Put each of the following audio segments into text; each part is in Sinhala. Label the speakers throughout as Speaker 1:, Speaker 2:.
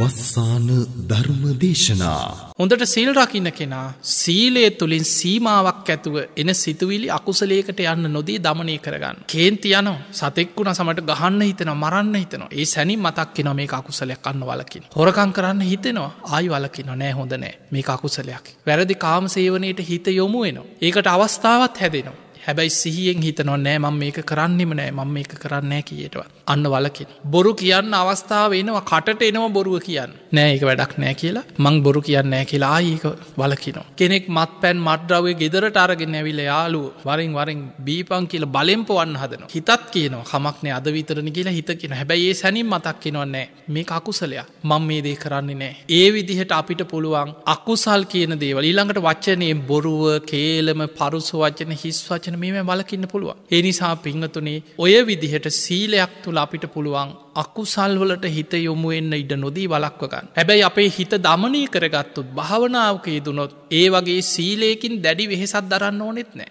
Speaker 1: වස්සාන ධර්ම දේශනා.
Speaker 2: හොඳට සිල් රකින්න කෙනා සීලේ තුළින් සීමාවක් ඇතුව එන සිතුවිලි අකුසලේකට යන්න නොදී දමනය කරගන්න. කේන්ති යන සතෙක්කුණ සමට ගහන්න හිතන මරන්න හිතනවා ඒ සැනි මතක් න මේ අකුසලයක් කන්න වලකින්. හොරකං කරන්න හිතෙනවා ආයි වලකින නෑ හොඳනෑ මේ අකුසලයක්. වැරදි කාම සේවනයට හිත යොමු වෙනවා. ඒකට අවස්ථාවත් හැදෙනවා. හැබැයි සිහියෙන් හිතනවා නෑ මං මේක කරන්නෙම නෑ මං මේක කරන්නේ කියටවත්. අන්න වලකෙන. බොරු කියන්න අවස්ථාව එනවා කටට එනවා බොරුව කියන්න නෑ එක වැඩක් නෑ කියලා මං බොරු කියන්න නෑ කියලා ඒක වලකිනවා. කෙනෙක් මත් පැන් මට්්‍රාවේ ගෙදරට අරගෙන ඇවිල යාලු වරින් වරින් බීපන් කියල බලෙම්පවන්න හදන හිතත් කියනවා කමක්නේ අද විතරණ කියලා හිතකින හැබැයි ඒ සැනින් මතක් කෙනවන්නෑ මේ අකුසලයක් මං මේ දේ කරන්නේ නෑ. ඒ විදිහට අපිට පුළුවන් අකුසල් කියන දේවල ඊළඟට වච්චනය බොරුව කේලම පරුසු වචන හිස් වචන මේ වලකින්න පුළුවන්. එනිසා පිංහතුනේ ඔය විදිහට සීලයක් තුළ එතකොට අපිට පුළුවන් අකුසල්වලට හිත යොමු එන්න ඉඩ නොදී වලක්වගන්න. හැබැයි අපේ හිත දමනය කරගත්තුත් භාවනාවකයේ දුනොත් ඒ වගේ සීලයකින් දැඩි වෙහෙසත් දරන්න ඕනෙත් නෑ.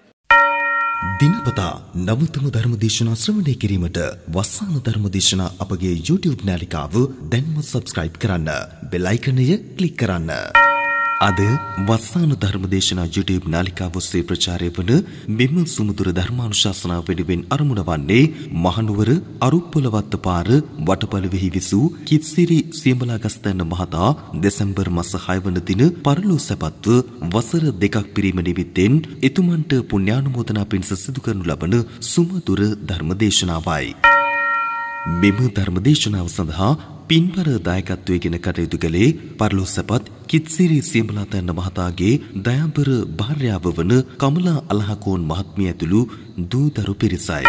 Speaker 1: දිනපතා නමුතම ධර්මදේශනා ශ්‍රමණය කිරීමට වස්සාන ධර්මදේශනා අපගේ YouTube නෑලිකාව දැන්ම සබස්ක්‍රයිබ් කරන්න. බෙලයිකනය කලික් කරන්න. අද වස්සාන ධර්මදේශනා YouTube නාලිකාව ඔස්සේ ප්‍රචාරය වන මෙම සුමුදුර ධර්මානුශාසනාව වෙනුවෙන් අරමුණ වන්නේ මහනුවර අරුප්පලවත්ත පාර වටපළවෙහි විසූ කිත්සිරි සියඹලාගස්තන්න මහතා දෙසැම්බර් මස 6 වන දින පරලෝ සැපත්ව වසර දෙකක් පිරීම නිමිත්තෙන් එතුමන්ට පුණ්‍යානුමෝදනා පිණිස සිදු කරනු ලබන සුමුදුර ධර්මදේශනාවයි. මෙම ධර්මදේශනාව සඳහා පින්බර දායකත්වය ගෙන කටයුතු කළේ පරලොස්සපත් කිත්සිරි සියඹලාතන්න මහතාගේ දයාබර භාර්යාව වන කමලා අලහකෝන් මහත්මිය ඇතුළු දූදරු පිරිසයි.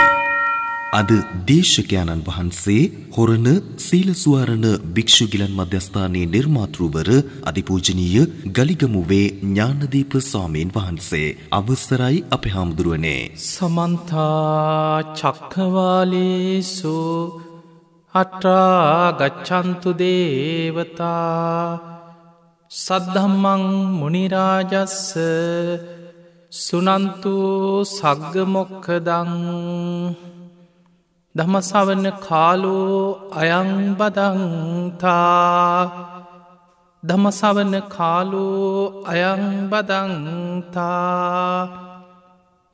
Speaker 1: අද දේශකයාණන් වහන්සේ හොරණ සීලසුවරණ භික්ෂු ගිලන් මධ්‍යස්ථානයේ නිර්මාතෘවර අධිපූජනීය ගලිගමුවේ ඥානදීප ස්වාමීන් වහන්සේ අවසරයි අපේ හාමුදුරුවනේ
Speaker 2: සමන්තා චක්කවාලේසු අට්‍රා ගච්ඡන්තු දේවතා සද්ධම්මං මුනිරාජස්ස සුනන්තු සග්ගමොක්කදං දමසවන කාලෝ අයංබදංතා දමසවන කාලෝ අයංබදංතා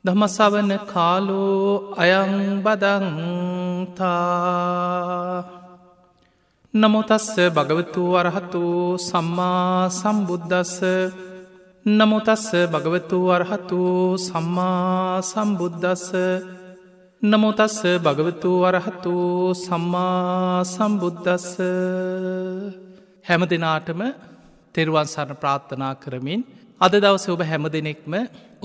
Speaker 2: දමසවන කාලෝ අයං බදන්තා නමුතස්ස භගවතු වරහතු සම්මා සම්බුද්ධස්ස නමුතස්ස භගවතු වරහතු සම්මා සම්බුද්ධස්ස නමුතස්ස භගවතු වරහතු සම්මා සම්බුද්ධස්ස හැම දෙනාටම තෙරුවන් සරණ ප්‍රාත්ථනා කරමින් අද දවස ඔබ හැම දෙනෙක්ම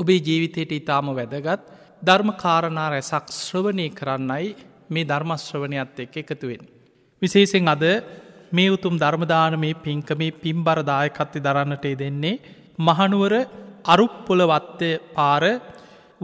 Speaker 2: ඔබේ ජීවිතයට ඉතාම වැදගත් ධර්ම කාරණා රැසක් ශ්‍රවණය කරන්නයි මේ ධර්මශ්‍රවණයත් එක් එකතුවෙන්. විශේෂෙන් අද මේ උතුම් ධර්මදාන මේ පින්කමේ පින් බරදායකත්ති දරන්නටේ දෙන්නේ මහනුවර අරුප්පුල වත්ත පාර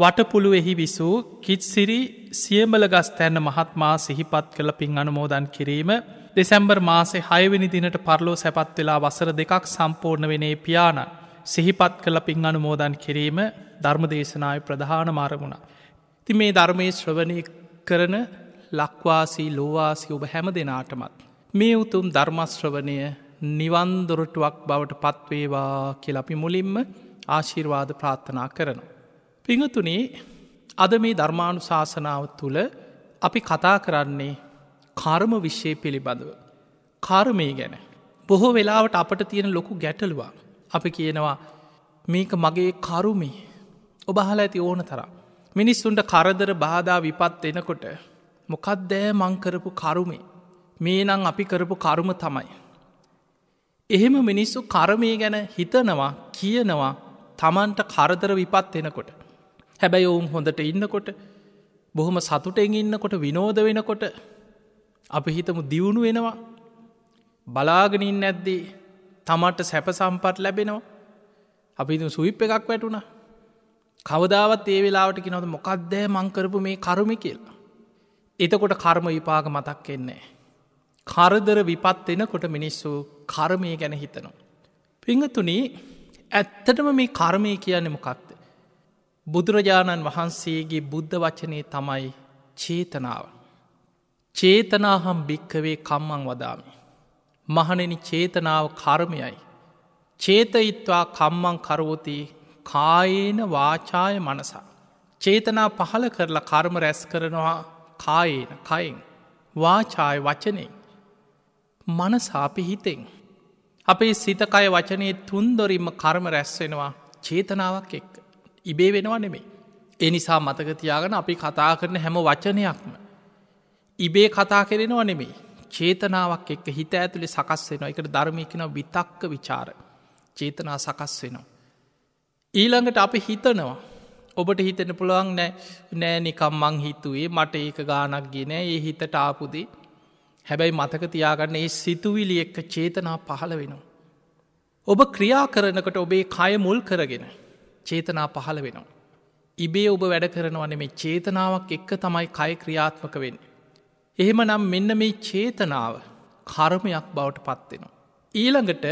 Speaker 2: වටපුළුවෙහි විසූ කිත්සිරි සියමල ගස් තැන්න මහත්මා සිහිපත් කළ පින් අනුමෝදන් කිරීම දෙසැම්බර් මාසේ හයවැනි දිනට පරලෝ සැපත් වෙලා වසර දෙකක් සම්පූර්ණ වනේ පියාණන්. සිහිපත් කළ පින් අනුමෝදන් කිරීම ධර්ම දේශනාව ප්‍රධාන මාරමුණ. ති මේ ධර්මය ශ්‍රවණය කරන ලක්වාසී ලෝවාසි ඔබ හැම දෙනාටමත්. මේ උතුම් ධර්මශ්‍රවනය නිවන්දොරටුවක් බවට පත්වේවා කියලපි මුලින්ම ආශිර්වාද ප්‍රාත්ථනා කරන. පිඟතුනේ අද මේ ධර්මාණු ශාසනාව තුළ අපි කතා කරන්නේ කර්ම විශ්ෂය පිළිබඳව. කර්මය ගැන. බොහෝ වෙලාවට අපට තියෙන ලොකු ගැටලුවක්. අපි කියනවා මේක මගේ කරුමි ඔබහල ඇති ඕන තරම්. මිනිස්සුන්ට කරදර බාධා විපත් එනකොට මොකත් දෑ මංකරපු කරුමේ මේ නං අපි කරපු කරුම තමයි. එහෙම මිනිස්සු කරමේ ගැන හිතනවා කියනවා තමන්ට කරදර විපත් එනකොට. හැබැයි ඔවුන් හොඳට ඉන්නකොට බොහොම සතුටෙන් ඉන්නකොට විනෝද වෙනකොට අපි හිතමු දියුණු වෙනවා බලාගෙනින් නැද්දී තමට සැප සම්පත් ලැබෙනවා. අපි සුවිප් එකක් වැටුණ. කවදාවත් ඒ වෙලාවට කිනොද මොකක්දෑ මංකරපු මේ කරුමි කියලා. එතකොට කර්ම විපාග මතක් එන්නේ. කරදර විපත් එනකොට මිනිස්සු කර්මය ගැන හිතනවා. පිංහතුනී ඇත්තටම මේ කර්මය කියන්නේ මොකක්ද. බුදුරජාණන් වහන්සේගේ බුද්ධ වචනය තමයි චේතනාව. චේතනාහම් භික්කවේ කම්මං වදාමි. මහනෙන චේතනාව කර්මයයි. චේතයිත්වා කම්මං කරවෝතයේ කායේන වාචාය මනසා. චේතනා පහළ කරලා කර්ම රැස් කරනවා කායේන කයින් වාචාය වචනෙන් මනසාපි හිතෙන්. අපේ සිතකය වචනයේ තුන්දොරින්ම කර්ම රැස්වෙනවා චේතනාවක් එක්ක. ඉබේ වෙනවා නෙමේ. එනිසා මතකතියාගෙන අපි කතා කරන හැම වචනයක්ම. ඉබේ කතා කරෙනවා නෙමෙයි. චේතනාවක් එක්ක හිත ඇතුළි සකස් වෙනවා එකට ධර්මයකනව විතක්ක විචාර චේතනා සකස් වෙනවා. ඊළඟට අපි හිතනවා ඔබට හිතෙන පුළුවන් නෑ නෑනිකම් මං හිතුවේ මට ඒක ගානක් ගෙන ඒ හිතට ආපුදේ හැබැයි මතක තියාගන්න ඒ සිතුවිලි එක්ක චේතනා පහළ වෙනවා. ඔබ ක්‍රියා කරනකට ඔබේ කය මුල් කරගෙන චේතනා පහළ වෙනවා. ඉබේ ඔබ වැඩ කරනවන මේ චේතනාවක් එක්ක තමයි කය ක්‍රියාත්මක වෙන්නේ. එහෙම නම් මෙන්න මේ චේතනාව කර්මයක් බවට පත්වෙනවා. ඊළඟට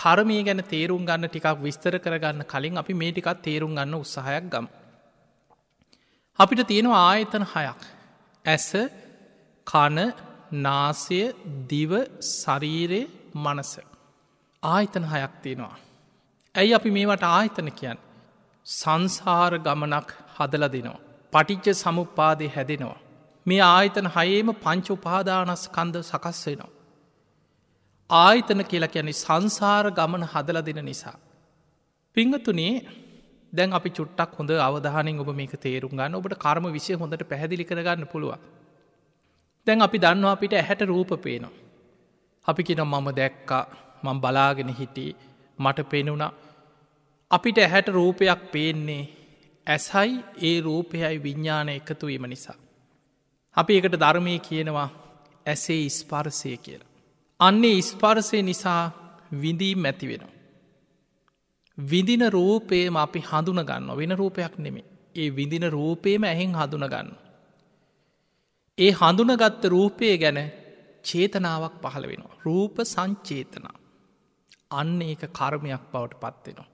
Speaker 2: කර්මය ගැන තේරුම් ගන්න ටිකක් විස්තර කරගන්න කලින් අපි මේ ටිකත් තේරුම් ගන්න උත්සාහයක් ගම්. අපිට තියෙනවා ආයතන හයක්. ඇස කන නාසය දිව ශරීරයේ මනස. ආයතන හයක් තියෙනවා. ඇයි අපි මේවට ආයතන කියන්. සංසාර ගමනක් හදල දෙනවා. පටිච්ච සමුපාදය හැදෙනවා. මේ ආයතන හයේම පංච උපාදානස් කන්ද සකස් වෙනවා. ආයතන කියලා කියන්නේ සංසාර ගමන හදල දෙන නිසා. පිංහතුනේ දැන් අපි චුට්ටක් හොඳ අවධානින් ඔබ මේක තේරුම් ගන්න ඔබට කර්ම විශය හොඳට පැහැදිලි කරගන්න පුළුවන්. දැන් අපි දන්නවා අපිට ඇහැට රූප පේනවා. අපි කියෙන මම දැක්කා මං බලාගෙන හිටි මට පෙනුණ අපිට ඇහැට රූපයක් පේන්නේ ඇසයි ඒ රූපයයි විඤ්ඥාන එකතුවීම නිසා. අපි එකට ධර්මය කියනවා ඇසේ ස්පර්සය කියලා. අන්නේ ස්පර්සය නිසා විඳීම් ඇති වෙනවා. විඳින රූපයම අපි හඳුන ගන්න වෙන රූපයක් නෙමේ ඒ විඳින රූපයම ඇහෙන් හඳුන ගන්න. ඒ හඳුනගත්ත රූපය ගැන චේතනාවක් පහළ වෙනවා. රූප සංචේතනා. අන්න ඒක කර්මයක් බවට පත්වෙනවා.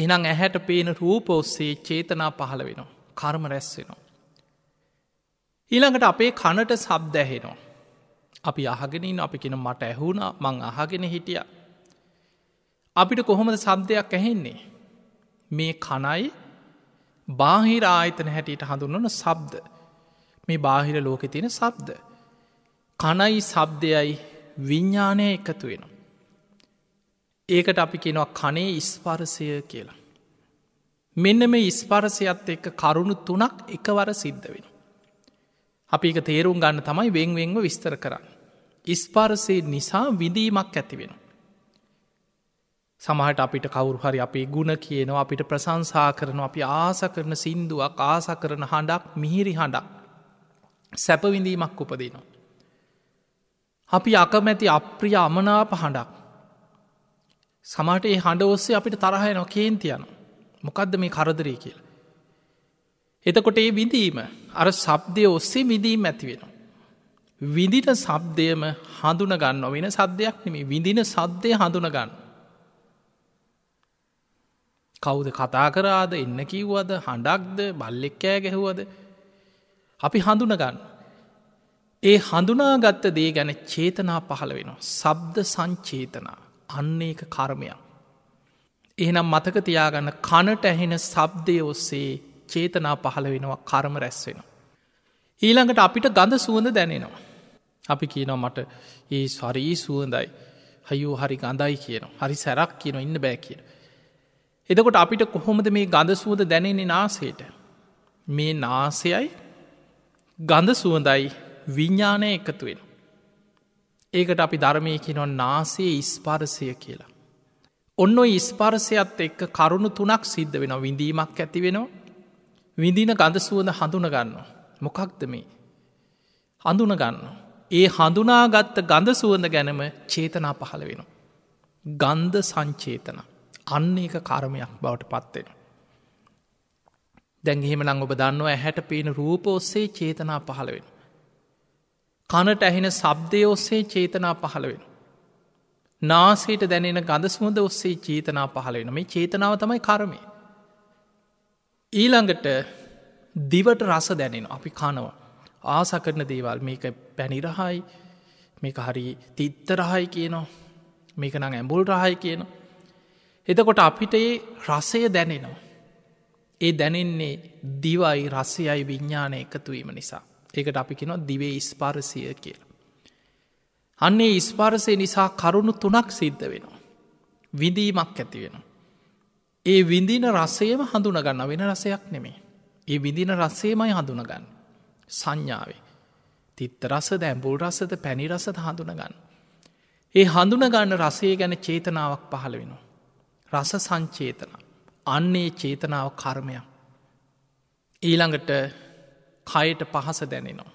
Speaker 2: එහනම් ඇහැට පේන රූප ඔස්සේ චේතනා පහළ වෙනවා. කර්ම රැස් වෙනවා. ඊළඟට අපේ කනට සබ් දැහෙනවා. අපි අහගෙනින් අපි කෙන මට ඇහුුණ මං අහගෙන හිටිය. අපිට කොහොමද සබ්දයක් ඇහෙන්නේ. මේ කනයි බාහිර ආයතන හැටියට හඳුන්වන සබ්ද. මේ බාහිර ලෝකෙ තියෙන සබ්ද. කනයි සබ්දයයි විඤ්ඥානය එකතු වෙන. ඒකට අපි කෙනවා කනේ ඉස්පරසය කියලා. මෙන්න මේ ඉස්පරසයත් එක්ක කරුණු තුනක් එකවර සිද්ධ වෙන. අපි එක තේරුම් ගන්න තමයි වෙන්වෙන්ව විස්තර කරන්න. ඉස්පර්සය නිසා විඳීමක් ඇතිවෙන. සමහට අපිට කවුරු හරි අපේ ගුණ කියනවා අපිට ප්‍රසංසා කරන අපි ආස කරන සින්දුවක් ආස කරන හඬක් මිහිරි හඬක් සැපවිඳීමක් උපදනවා. අපි අකමැති අප්‍රිය අමනාප හඬක් සමට ඒ හඬ ඔස්සේ අපිට තරහය නොකේන්තියන මොකක්ද මේ කරදරය කියලා. එතකොට ඒ විඳීම අර සබ්දය ඔස්සේ විඳීම් ඇතිවෙනවා. විඳින සබ්දයම හඳුන ගන්න වෙන සද්ධයක් නෙමේ විඳින සද්ධය හඳුන ගන්න. කවුද කතා කරාද එන්න කිව්වද හඬක්ද බල්ලෙක්කෑ ගැහුවද අපි හඳුන ගන්න. ඒ හඳුනාගත්ත දේ ගැන චේතනා පහළ වෙනවා. සබ්ද සංචේතනා අන්න ඒක කර්මයක්. එහනම් මතක තියාගන්න කනට ඇහෙන සබ්දය ඔස්සේ චේතනා පහළ වෙනවා කරම රැස් වෙනවා. ඊළඟට අපිට ගඳ සුවඳ දැනෙනවා. අපි කියනවා මට ඒ සරී සුවඳයි හයෝ හරි ගඳයි කියන හරි සැරක් කියන ඉන්න බෑ කියන. එදකොට අපිට කොහොමද මේ ගඳ සුවද දැනෙන්නේ නාසේට. මේ නාසයයි ගඳ සුවඳයි විඤ්ඥානය එකතු වෙන. ඒකට අපි ධර්මය කියනො නාසේ ඉස්පාරසය කියලා. ඔන්න ඉස්පාරසයත් එක්ක කරුණු තුනක් සිද්ධ වෙන විඳීමක් ඇති වෙනවා විඳින ගඳ සුවඳ හඳුන ගන්න. මොකක්ද මේ. හඳුන ගන්න. ඒ හඳුනාගත්ත ගඳ සුවඳ ගැනම චේතනා පහළ වෙන. ගන්ධ සංචේතන. අන්න ඒක කර්මයක් බවට පත්වෙන. දැන්ගේම නං ඔබ දන්නවා ඇහැට පේන රූප ඔස්සේ චේතනා පහළ වෙන. කනට ඇහෙන සබ්දය ඔස්සේ චේතනා පහළ වෙන. නාසේට දැනෙන ගඳ සුවඳ ඔස්සේ චේතනා පහළ වෙන මේ චේතනාව තමයි කරමේ. ඊළඟට දිවට රස දැනෙන අපි කනවා. ආස කරන දේවල් මේක පැනිරහයි මේක හරි තිත්තරහයි කියනවා මේක නං ඇඹුල් රහයි කියනවා. එතකොට අපිට ඒ රසය දැනෙනවා. ඒ දැනෙන්නේ දිවයි රසයයි විඤ්ඥානය එකතුවීම නිසා. ඒකට අපි කෙනවා දිවේ ස්පාරසය කියලා. අන්නේ ස්පාරසය නිසා කරුණු තුනක් සිද්ධ වෙනවා. විඳීමක් ඇති වෙනවා. ඒ විඳින රස්සේම හඳුනගන්න වෙන රසයක් නෙමේ. ඒ විඳින රස්සේමයි හඳුනගන්න. සංඥාවේ. තිත්ත රසද ඇම්බුල් රසද පැණි රසද හඳුනගන්න. ඒ හඳුනගන්න රසේ ගැන චේතනාවක් පහළ වෙනවා. රස සංචේතන. අන්නේ චේතනාව කර්මයක්. ඊළඟට කයට පහස දැනෙනවා.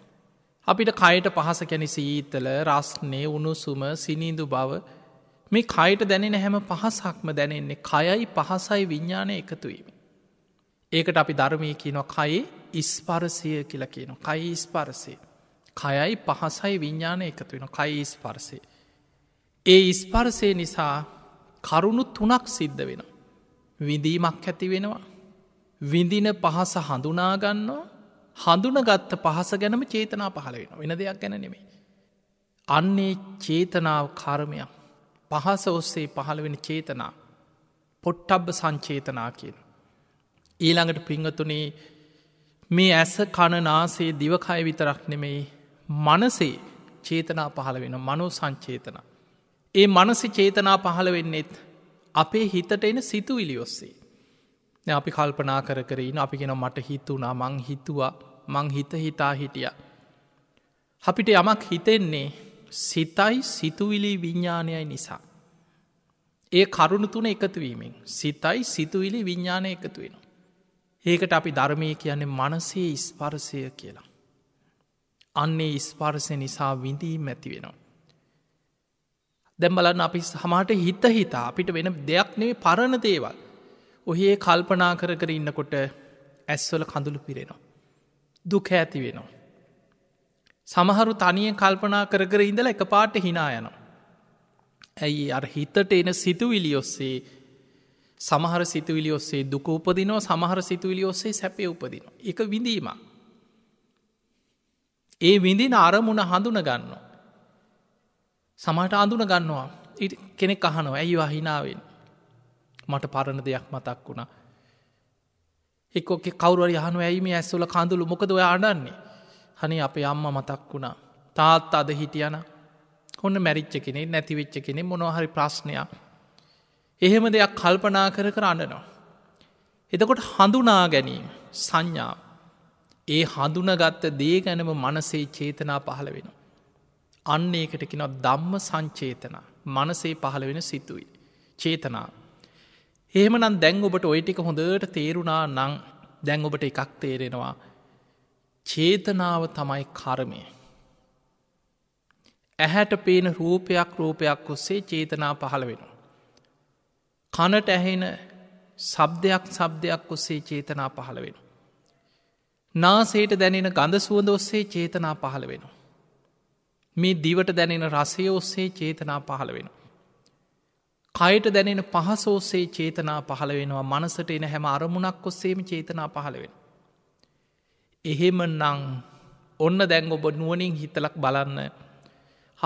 Speaker 2: අපිට කයට පහස කැන සීතල රස්නේ උණුසුම සිනිඳු බව මේ කයට දැනෙන හැම පහසක්ම දැනෙන්නේ කයයි පහසයි විඤ්ඥානය එකතුවීම. ඒකට අපි ධර්මය කියනො කයේ ඉස්පරසය කියල කියන කයි ඉස්පරසය. කයයි පහසයි විඤ්ඥානය එකතු වෙන කයි ඉස්පරසේ. ඒ ඉස්පරසය නිසා කරුණු තුනක් සිද්ධ වෙන. විඳීමක් ඇති වෙනවා. විඳින පහස හඳුනාගන්නවා හඳුනගත්ත පහස ගැනම චේතනා පහළ වෙන වෙන දෙයක් ගැන නෙමේ. අන්නේ චේතනාව කර්මයක් පහස ඔස්සේ පහළවෙන චේතනා පොට්ටබ්බ සංචේතනා කියන. ඊළඟට පිංහතුනේ මේ ඇස කණනාසේ දිවකය විතරක් නෙමෙයි මනසේ චේතනා පහළ වෙන මනෝ සංචේතන. ඒ මනස චේතනා පහළ වෙන්නෙත් අපේ හිතට එන සිතුවිලි ඔස්සේ. අපි කල්පනා කර කරන අපි කෙන මට හිතුනා මං හිතුවා මං හිත හිතා හිටිය. අපිට යමක් හිතෙන්නේ සිතයි සිතුවිලි විඤ්ඥානයයි නිසා. ඒ කරුණු තුන එකතුවීමෙන් සිතයි සිතුවිලි විඤ්ඥානය එකතු වෙන. ඒකට අපි ධර්මය කියන්නේ මනසේ ඉස්පර්සය කියලා. අන්නේ ඉස්පර්සය නිසා විඳීම් ඇති වෙනවා. දැම්බලන්න අපි සමට හිත හිතා අපිට වෙන දෙයක් නෙවේ පරණ දේවල්. ඔහේ කල්පනා කර කර ඉන්නකොට ඇස්වල කඳුළු පිරෙනවා. දුක ඇති වෙනවා. සමහරු තනියෙන් කල්පනා කරකර ඉඳල එක පාට හිනා යනවා. ඇයි අ හිතට එන සිතුවිලි ඔස්සේ සමහර සිතුවිලි ඔස්සේ දුක උපදිනෝ සමහර සිතුවිලි ඔස්සේ සැපය උපදින. එක විඳීම. ඒ විඳින අරමුණ හඳුන ගන්නවා. සමට අඳුන ගන්නවා කෙනෙක් අහනෝ ඇයි වහිනාවෙන් මට පරණ දෙයක් මතක් වුණා. එක්කෝක කවරුවර යහනු ඇයි මේ ඇස්සුල කඳුළු මොකද ඔය අඩන්නේ හනේ අපේ අම්ම මතක් වුණා තාත් අද හිටියන හොන්න මැරිච්ච කෙනෙ නැතිවෙච්ච කෙනෙ මොනොහරි ප්‍රශ්නයක් එහෙම දෙයක් කල්පනා කර කර අඩනවා. එතකොට හඳුනා ගැනීම සංඥාව ඒ හඳුනගත්ත දේ ගැනම මනසේ චේතනා පහළ වෙන. අන්න ඒකට කෙන දම්ම සංචේතන මනසේ පහළ වෙන සිතුයි චේතනා එහෙමනම් දැන් ඔබට ඔය ටික හොඳට තේරුණා නං දැන් ඔබට එකක් තේරෙනවා චේතනාව තමයි කර්මය. ඇහැට පේන රූපයක් රූපයක් ඔස්සේ චේතනා පහළ වෙනවා. කනට ඇහෙන සබ්දයක් සබ්දයක් ඔස්සේ චේතනා පහළ වෙන. නාසේට දැනෙන ගඳ සුවඳ ඔස්සේ චේතනා පහළ වෙන. මේ දිවට දැනෙන රසය ඔස්සේ චේතනා පහළ වෙන. කයට දැනෙන පහස ඔස්සේ චේතනා පහළ වෙනවා මනසට එන හැම අරමුණක් ඔස්සේම චේතනා පහළ වෙන. එහෙම නං ඔන්න දැන් ඔබ නුවනින් හිතලක් බලන්න.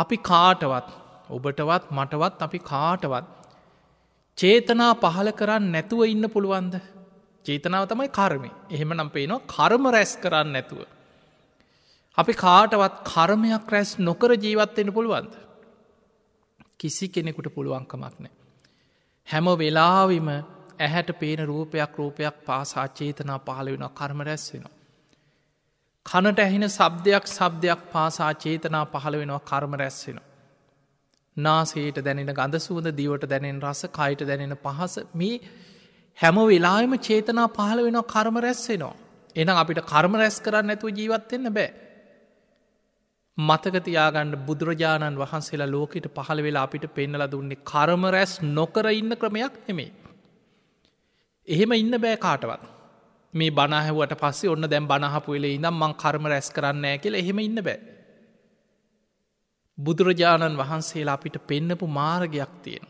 Speaker 2: අපි කාටවත් ඔබටවත් මටවත් අපි කාටවත්. චේතනා පහල කරන්න නැතුව ඉන්න පුළුවන්ද. චේතනාව තමයි කර්මය එහෙම නම් පේනවා කර්ම රැස් කරන්න නැතුව. අපි කාටවත් කර්මයක් රැස් නොකර ජීවත්වෙන පුළුවන්ද. කිසි කෙනෙකුට පුළුවන්කමක් නෑ. හැම වෙලාවිම ඇහැට පේන රූපයක් රූපයක් පාසා චේතනා පහල වෙන කර්ම රැස් වෙන. කනට ඇහෙන සබ්දයක් සබ්දයක් පාසා චේතනා පහළ වෙනවා කර්ම රැස්සෙන. නාසේට දැනෙන ගඳසුවද දිවට දැනෙන් රස කයිට දැනෙන පහස මේ හැම වෙලාම චේතනා පහළ වෙන කර්ම රැස්සෙනවා. එනම් අපිට කර්ම රැස් කරන්න ඇතුව ජීවත්වෙන්න බෑ. මතකතියාගන්න බුදුරජාණන් වහන්සේලා ලෝකට පහළ වෙලා අපිට පෙන්නල දුන්නේ කර්ම රැස් නොකර ඉන්න ක්‍රමයක් නෙමේ. එහෙම ඉන්න බෑ කාටවත්. මේ බනහැවට පස්සේ ඔන්න දැම් බනහපු වෙලේ ඉනම් මං කර්ම රැස් කරන්නෑ කියලා එහෙම ඉන්න බෑ. බුදුරජාණන් වහන්සේලා අපිට පෙන්නපු මාර්ගයක් තියෙන.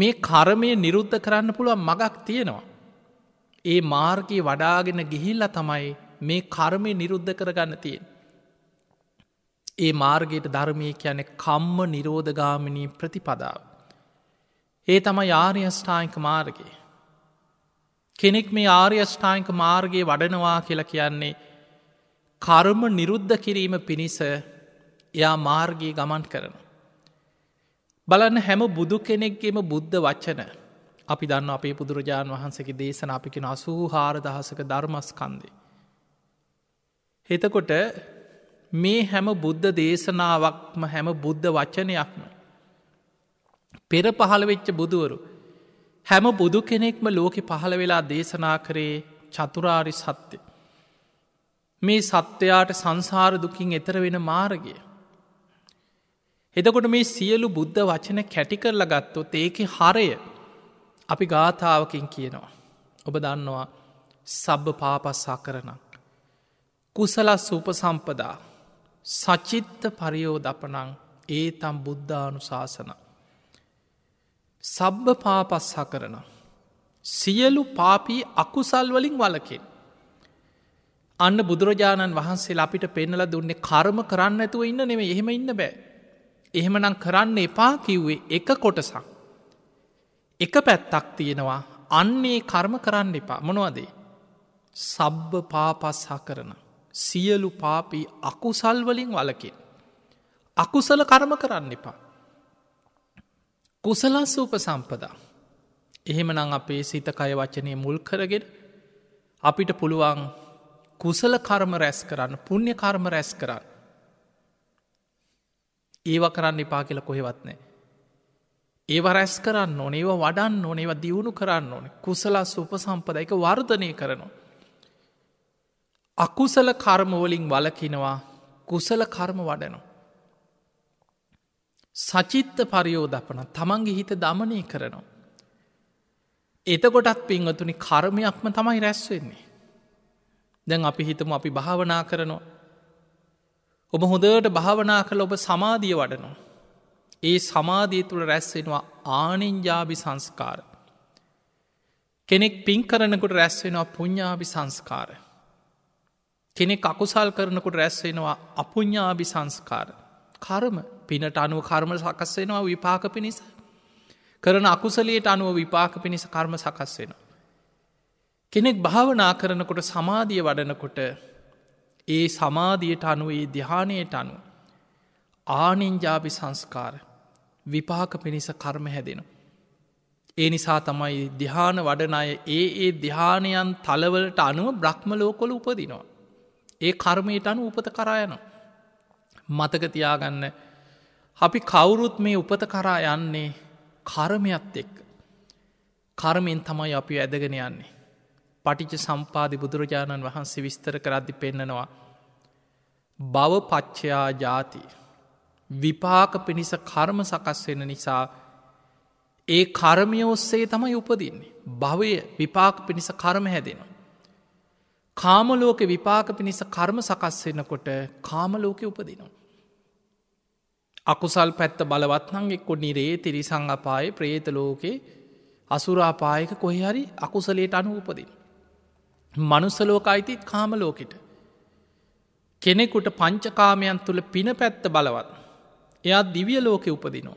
Speaker 2: මේ කර්මය නිරුද්ධ කරන්න පුළුවන් මගක් තියෙනවා. ඒ මාර්ගයේ වඩාගෙන ගිහිල්ල තමයි මේ කර්මය නිරුද්ධ කරගන්න තියෙන්. ඒ මාර්ගයට ධර්මය කියන කම්ම නිරෝධගාමිනී ප්‍රතිපදාව. ඒ තම යාර්ය ස්ටායික මාර්ගයේ කෙනෙක් මේ ආර්යෂ්ඨායික මාර්ගයේ වඩනවා කියලා කියන්නේ කර්ම නිරුද්ධ කිරීම පිණිස එයා මාර්ගයේ ගමන් කරන. බලන්න හැම බුදු කෙනෙක්ගේම බුද්ධ වච්චන අපි දන්න අපේ බුදුරජාණන් වහන්සේගේ දේශන අපිකෙන අසූ හාර දහසක ධර්මස්කන්දේ. එතකොට මේ හැම බුද්ධ දේශනාවක්ම හැම බුද්ධ වචනයක්ම. පෙර පහළ වෙච්ච බුදුවරු හැම බුදු කෙනෙක්ම ලෝකෙ පහළ වෙලා දේශනා කරේ චතුරාරි සත්‍ය. මේ සත්වයාට සංසාර දුකින් එතර වෙන මාර්ගය. එදකොට මේ සියලු බුද්ධ වචන කැටි කරලා ගත්තොත් ඒකෙ හරය අපි ගාථාවකින් කියනවා. ඔබ දන්නවා සබ්බ පාපස්සා කරනම්. කුසලස් උපසම්පදා සචිත්ත පරියෝ දපනං ඒ තම් බුද්ධානු ශාසනක්. සබ්භ පාපස්හ කරනවා. සියලු පාපී අකුසල් වලින් වලකෙන්. අන්න බුදුරජාණන් වහන්සේ අපිට පෙන්නල දුන්නේ කර්ම කරන්න ඇතුව ඉන්න නෙම එහෙම ඉන්න බෑ. එහෙමනම් කරන්න එපා කිව්වේ එක කොටසක්. එක පැත්තක් තියෙනවා අන්නේ කර්ම කරන්න එපා මොනවදේ. සබ්භ පාපස්හ කරන. සියලු පාපී අකුසල්වලින් වලකින්. අකුසල කර්ම කරන්න එපා. කුසලස්සූප සම්පදා. එහෙමනං අපේ සිත කය වචනය මුල් කරගෙන අපිට පුළුවන් කුසල කර්ම රැස් කරන්න පුුණ්්‍ය කර්ම රැස් කරන්න. ඒව කරන්න එපා කියල කොහෙවත් නෑ. ඒව රැස් කරන්න ඕන ඒව වඩන්න ඕන ඒව දියුණු කරන්න ඕන කුසලස් උපසම්පදයික වර්ධනය කරනවා. අකුසල කර්මවලින් වලකිනවා කුසල කර්ම වඩනවා. සචිත්ත පරියෝ දපන තමන්ගේ හිත දමනය කරනවා. එතකොටත් පින්වතුනි කර්මයක්ම තමයි රැස්වෙන්නේ. දැන් අපි හිතම අපි භාවනා කරනවා. ඔබ හොදට භාවනා කළ ඔබ සමාධිය වඩනවා. ඒ සමාධිය තුළ රැස්වෙනවා ආනෙන්ජාබි සංස්කාර. කෙනෙක් පින් කරනකුට රැස්වෙනවා පුඤ්ඥාබි සංස්කාර. කෙනෙක් අකුසල් කරනකුට රැස්වෙනවා අපුඤ්ඥාබි සංස්කාර. කරම පිනට අනුව කර්ම සකස් වෙනවා විපාක පිණිස. කරන අකුසලයට අනුව විපාක පිණිස කර්ම සකස් වෙන. කෙනෙක් භාවනා කරනකොට සමාධිය වඩනකොට ඒ සමාධියට අනුව ඒ දිහානයට අනුව. ආනෙන්ජාපි සංස්කාර විපාක පිණිස කර්ම හැදෙනවා. ඒ නිසා තමයි දිහාන වඩන අය ඒ ඒ දිහානයන් තලවලට අනුව බ්‍රහ්ම ලෝකොල උපදිනවා. ඒ කර්මයට අනු උපත කරායනවා. මතක තියාගන්න අපි කවුරුත් මේ උපත කරා යන්නේ කර්මයත් එක්ක. කර්මෙන් තමයි අපි ඇදගෙන යන්නේ. පටිච සම්පාධි බුදුරජාණන් වහන්සේ විස්තර කරද්දි පෙන්නනවා. බව පච්චයා ජාති. විපාක පිණිස කර්ම සකස් වෙන නිසා ඒ කර්මය ඔස්සේ තමයි උපදින්නේ. භවය විපාක පිණිස කර්ම හැදෙනවා. කාමලෝක විපාක පිණිස කර්ම සකස් වෙනකොට කාමලෝකෙ උපදිනවා. අකුසල් පැත්ත බලවත්නං එක්කො නිරේ තිරිසං අපාය ප්‍රේතලෝකේ අසුරාපායක කොහෙහරි අකුසලයට අනු උපදින්. මනුස්සලෝක අයිතිත් කාමලෝකට. කෙනෙකුට පංචකාමයන් තුළ පින පැත්ත බලවත්. එයා දිවිය ලෝකෙ උපදිනෝ.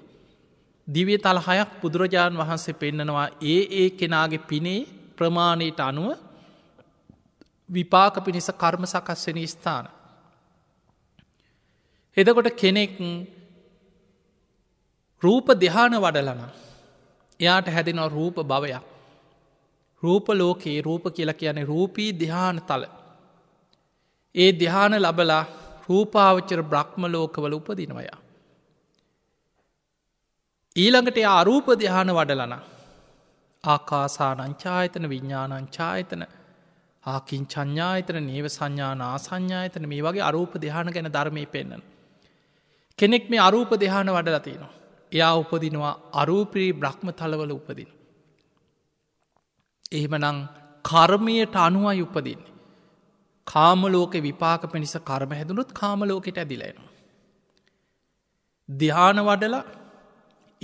Speaker 2: දිවිය තල හයක් බුදුරජාණන් වහන්සේ පෙන්නනවා ඒ ඒ කෙනාගේ පිනේ ප්‍රමාණයට අනුව විපාක පිණිස කර්ම සකස්වෙන ස්ථාන. එදකොට කෙනෙක් රූප දෙහාන වඩලන. එයාට හැදෙනව රූප භවයක්. රූප ලෝකයේ රූප කියල කියන්නේ රූපී දිහාන තල. ඒ දිහාන ලබලා රූපාවච්චර බ්‍රහ්ම ලෝකවල උපදිනවයා. ඊළඟට අරූප දිහාන වඩලන ආකාසානංචායතන විඤ්ඥානංචායතන ආකින් චඥායතන නේව සංඥානා සංඥායතන මේ වගේ අරූප දෙහාන ගැන ධර්මය පෙන්න්න. කෙනෙක් මේ අරූප දෙහාන වඩලතිනවා. එයා උපදිනවා අරූපී බ්‍රහ්ම තලවල උපදින. එහෙමනං කර්මයට අනුවයි උපදින්නේ. කාමලෝක විපාක පිණිස කර්ම හැදුනුත් කාමලෝකෙට ඇදිලයනවා. දිහාන වඩල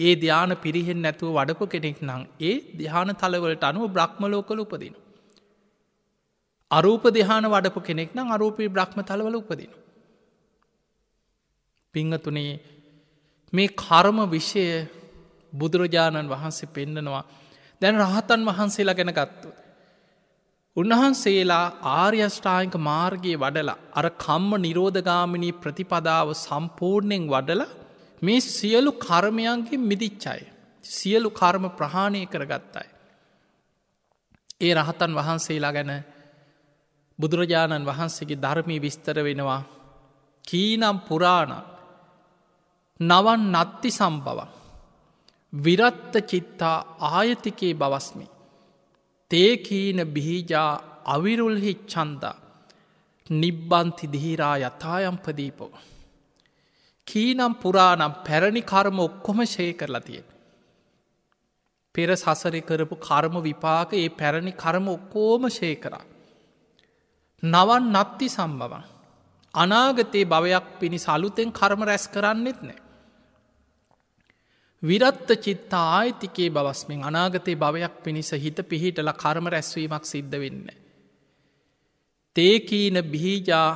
Speaker 2: ඒ ධ්‍යාන පිරිහෙන් නැතුව වඩපු කෙනෙක් නම් ඒ දිහාන තලවලට අනුව බ්‍රහ්මලෝකල උපදින. අරූප දෙහාන වඩපු කෙනෙක් නම් අරූපී බ්‍රහ්ම තලවල උපදින. පිංහතුනේ මේ කර්ම විෂය බුදුරජාණන් වහන්සේ පෙන්නනවා දැන් රහතන් වහන්සේලා ගැන ගත්තු. උන්වහන්සේලා ආර්යෂ්ඨායික මාර්ගයේ වඩලා අර කම්ම නිරෝධගාමිණී ප්‍රතිපදාව සම්පූර්ණයෙන් වඩල මේ සියලු කර්මයන්ගේ මිදිච්චයි. සියලු කර්ම ප්‍රහාණය කරගත්තයි. ඒ රහතන් වහන්සේලා ගැන බුදුරජාණන් වහන්සේගේ ධර්මී විස්තර වෙනවා කීනම් පුරාණක් නවන් නත්ති සම්බව. විරත්ත චිත්තා ආයතිකේ බවස්මි. තේකීන බිහිජා අවිරුල්හි චන්දා නිබ්බන්ති දිහිරා යථායම්පදීපෝ. කීනම් පුරානම් පැරණි කර්ම ඔක්කොම ශය කරලා තියෙන. පෙර සසර කරපු කර්ම විපාක ඒ පැරණි කර්ම ඔක්කෝම ශය කරා. නවන් නත්ති සම්බවන්. අනාගතයේ භවයක් පිණි සලුතෙන් කර්ම රැස් කරන්නෙත් නෑ. විරත්ත චිත්තා ආයිතිකේ බවස්මෙන් අනාගතයේ භවයක් පිණිස හිත පිහිටල කරම රැස්වීමක් සිද්ධ වෙන්න. තේකීන බිහිජා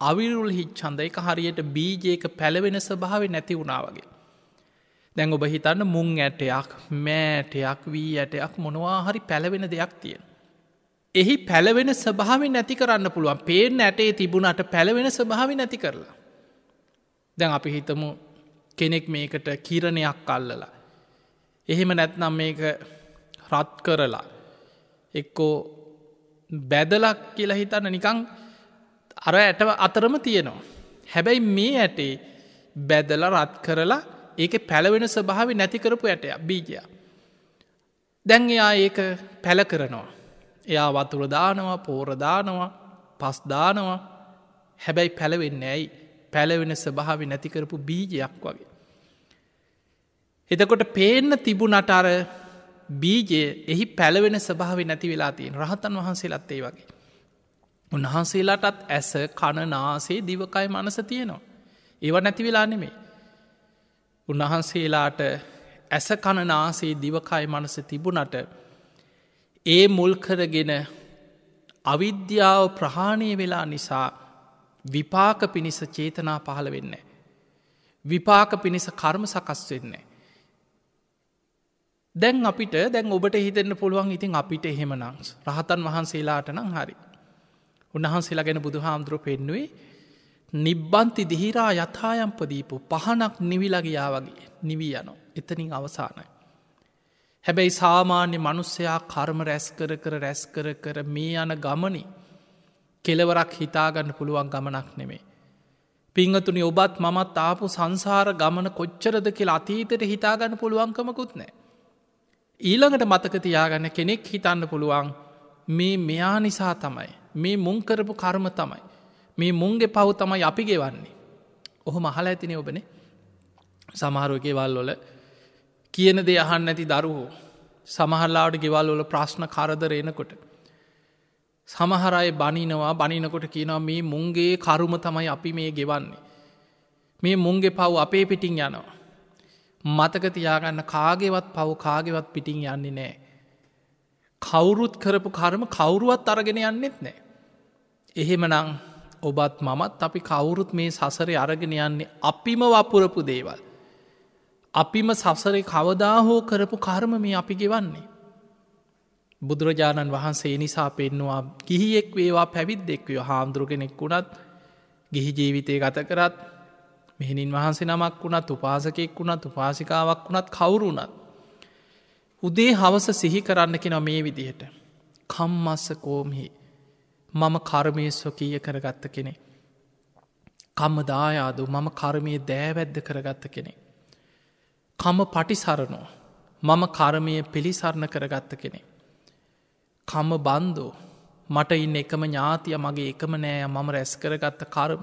Speaker 2: අවිරුල් හිච්චන්ද එක හරියට බීජයක පැළවෙන ස්භාව නැති වුණා වගේ. දැන් ඔබ හිතන්න මුං ඇටයක් මෑටයක් වී ඇටයක් මොනවා හරි පැළවෙන දෙයක් තියෙන. එහි පැළවෙන ස්භාව නැති කරන්න පුළුවන් පේෙන් ඇටේ තිබුණට පැළවෙන ස්භාව නැති කරලා. දැන් අපි හිතමු කෙනෙක් මේකට කිරණයක් අල්ලලා. එහෙම නැත්නම් මේක රත් කරලා එක්කෝ බැදලක් කියලා හිතන්න නිකං අර ඇටව අතරම තියෙනවා. හැබැයි මේ ඇටේ බැදල රත් කරලා ඒක පැළවෙන ස්භාව නැතිකරපු ඇටය බීජය. දැන් එයා ඒක පැළ කරනවා. එයා වතුරදානවා පෝරදානවා පස්දානවා හැබැයි පැළවෙන්න ඇයි. පැලවෙන ස්භාව නැතිකරපු බීජයක් වගේ. එතකොට පේන්න තිබුණට අර බීජය එහි පැළවෙන ස්භාව නැති වෙලා තියෙන් රහතන් වහන්සේලත්තේ වගේ. උන්වහන්සේලාටත් ඇස කණනාසේ දිවකයි මනස තියෙනවා. ඒව නැති වෙලා නෙමේ. උන්වහන්සේලාට ඇස කණනාසේ දිවකයි මනස තිබුණට ඒ මුල්කරගෙන අවිද්‍යාව ප්‍රහාණය වෙලා නිසා විපාක පිණිස චේතනා පහළ වෙන්න. විපාක පිණිස කර්ම සකස් වෙන්නේ. දැන් අපිට දැන් ඔබට හිතෙන්න්න පුළුවන් ඉතින් අපිට එහෙමනං රහතන් වහන්සේලාට නං හරි. උන්වහන්සේලා ගැන බුදු හාමුදුරුව පෙන්නුවේ නිබ්බන්ති දිහිරා යථායම්පදීපු පහනක් නිවිලගයා වගේ නිවී යනෝ එතනින් අවසානයි. හැබැයි සාමාන්‍ය මනුස්සයා කර්ම රැස් කර කර රැස් කර කර මේ යන ගමනින් කෙලවරක් හිතාගන්න පුළුවන් ගමනක් නෙමේ. පිංහතුනි ඔබත් මමත් ආපු සංසාර ගමන කොච්චරද කියලා අතීතයට හිතාගන්න පුළුවන්කමකුත් නෑ. ඊළඟට මතක තියාගන්න කෙනෙක් හිතන්න පුළුවන් මේ මෙයා නිසා තමයි. මේ මුංකරපු කර්ම තමයි. මේ මුන්ගේ පව් තමයි අපි ගෙවන්නේ. ඔහු මහල ඇතිනේ ඔබන සමහරුවකෙවල්ලොල කියන දේ අහන්න ඇති දරුවෝ. සමහල්ලාට ගෙවල්ලොල ප්‍රශ්න කරදර එනකොට. සමහර අය බනිනවා බනිනකොට කියනවා මේ මුන්ගේ කරුම තමයි අපි මේ ගෙවන්නේ. මේ මුන්ගේ පව් අපේ පිටින් යනවා. මතක තියාගන්න කාගෙවත් පව් කාගෙවත් පිටින් යන්නේ නෑ. කවුරුත් කරපු කරම කවුරුවත් අරගෙන යන්නෙත් නෑ. එහෙමනං ඔබත් මමත් අපි කවුරුත් මේ සසරේ අරගෙන යන්නේ අපිම වපුරපු දේවල්. අපිම සසරේ කවදා හෝ කරපු කර්ම මේ අපි ගෙවන්නේ. බුදුරජාණන් වහන්සේ නිසා පෙන්නවා ගිහියෙක් වේවා පැවිද්දෙක්වය හාමුදුරු කෙනෙක් වුණත් ගිහි ජීවිතය ගත කරත් මෙහිණින් වහන්සේ නමක් වුණත් උපාසකෙක් වුණත් උපාසිකාවක් වුණත් කවුරුුණත්. උදේ හවස සිහි කරන්න කෙන මේ විදිහට. කම්මස්ස කෝමහි මම කර්මය ස්වකීය කරගත්ත කෙනෙ. කම්ම දායාදු මම කර්මය දෑවැද්ද කරගත්ත කෙනෙ. කම පටිසරණෝ මම කර්මය පිළිසරණ කරගත්ත කෙනෙක්. කම බන්දෝ මට ඉන්න එකම ඥාතිය මගේ එකම නෑය මම රැස් කරගත්ත කරම.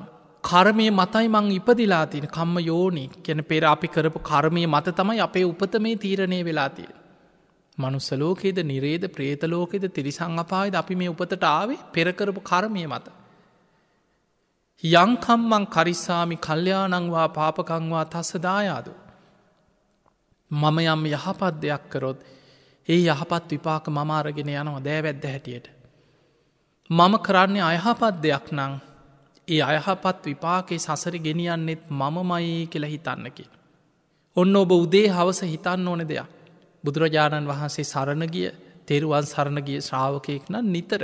Speaker 2: කර්මය මතයි මං ඉපදිලා තියෙන කම්ම යෝනි කැන පෙර අපි කරපු කර්මය මත තමයි අපේ උපත මේ තීරණය වෙලාතිය. මනුස්සලෝකෙද නිරේද ප්‍රේතලෝකෙද තිරිසංහපායිද අපි මේ උපතට ආවේ පෙරකරපු කර්මය මත. යංකම්මං කරිස්සාමි කල්්‍යයානංවා පාපකංවා තස්සදායාද. මම යම් යහපත් දෙයක් කරොත්. ඒ යහපත් විපාක මමාරගෙන යනවා දෑවැද්ද හැටියට. මම කරන්නේ අයහපත් දෙයක් නං ඒ අයහපත් විපාකේ සසර ගෙනියන්නෙත් මමමයේ කියලා හිතන්නකි. ඔන්න ඔබ උදේ හවස හිතන්න ඕන දෙයක්. බුදුරජාණන් වහන්සේ සරණ ගිය තෙරුවන් සරණ ගිය ශ්‍රාවකයෙක් නම් නිතර.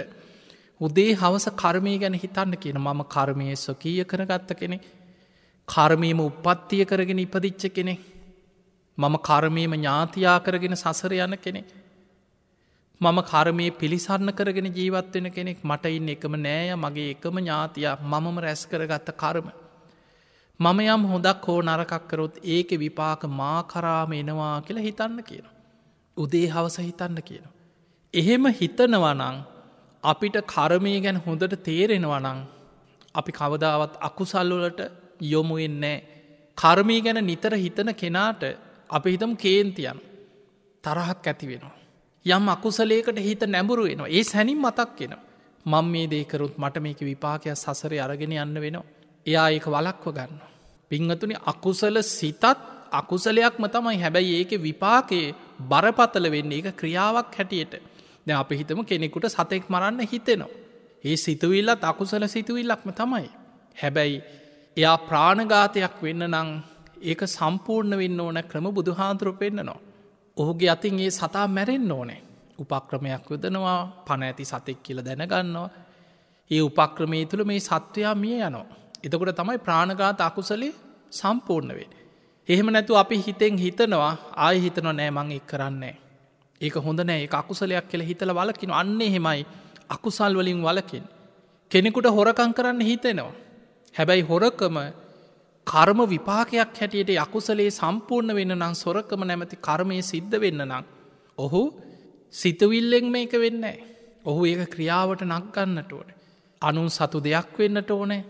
Speaker 2: උදේ හවස කර්මය ගැන හිතන්න කියන මම කර්මය ස්වකීය කරගත්ත කෙනෙ. කර්මීම උපත්තිය කරගෙන ඉපදිච්ච කෙනෙක්. මම කර්මයම ඥාතියා කරගෙන සසර යන කෙනෙක්. මම කර්මයේ පිළිසරණ කරගෙන ජීවත්වෙන කෙනෙක් මට ඉන්න එකම නෑය මගේ එකම ඥාතියා මමම රැස් කරගත්ත කර්ම. මම යම් හොදක් හෝ නරකක්කරොත් ඒක විපාක මාකරාම එනවා කියලා හිතන්න කියන. උදේ හවස හිතන්න කියන. එහෙම හිතනවනං අපිට කරමය ගැන හොඳට තේරෙනවනං අපි කවදාවත් අකුසල්ලොලට යොමුෙන් නෑ. කර්මී ගැන නිතර හිතන කෙනාට අපි හිතම කේන්තියන් තරහක් ඇති වෙනවා. යම් අකුසලේකට හිත නැඹුරු වෙනවා ඒ සැනින් මතක් වෙන. මං මේ දේකරුත් මට මේක විපාකයක් සසරය අරගෙන යන්න වෙනවා. එයා ඒක වලක්ව ගන්න. පිංහතුනි අකුසල සිතත් අකුසලයක්ම තමයි හැබැයි ඒක විපාකයේ බරපතල වෙන්න ඒක ක්‍රියාවක් හැටියට. දැ අපි හිතම කෙනෙකුට සතෙක් මරන්න හිතෙනවා. ඒ සිතුවිල්ලත් අකුසල සිතුවිල්ලක්ම තමයි. හැබැයි එයා ප්‍රාණඝාතයක් වෙන්න නං ඒක සම්පූර්ණ වෙන්න ඕන ක්‍රම බුදුහාන්තුරු පෙන්න්නනවා. ඔහුගේ අතින් ඒ සතා මැරෙන්න්න ඕනේ. උපක්‍රමයක් යොදනවා පණ ඇති සතෙක් කියල දැනගන්නවා. ඒ උපක්‍රමේ තුළ මේ සත්වයා මිය යනවා. එතකොට තමයි ප්‍රාණගාත අකුසලේ සම්පූර්ණ වේ. එහෙම නැතු අපි හිතෙන් හිතනවා ආය හිතන නෑ මං එක් කරන්නේ. ඒක හොඳ නෑ එක අකුසලයක් කෙළ හිතල වලකින අන්නේ හෙමයි අකුසල් වලින් වලකින්. කෙනෙකුට හොරකං කරන්න හිතෙනවා. හැබැයි හොරකම කර්ම විපාකයක් හැටියට යකුසලේ සම්පූර්ණ වෙන නම් සොරකම නැමති කර්මය සිද්ධ වෙන්න නම්. ඔහු සිතවිල්ලෙන් මේක වෙන්න. ඔහු ඒක ක්‍රියාවට නක්ගන්නට ඕන. අනුන් සතු දෙයක් වෙන්නට ඕනේ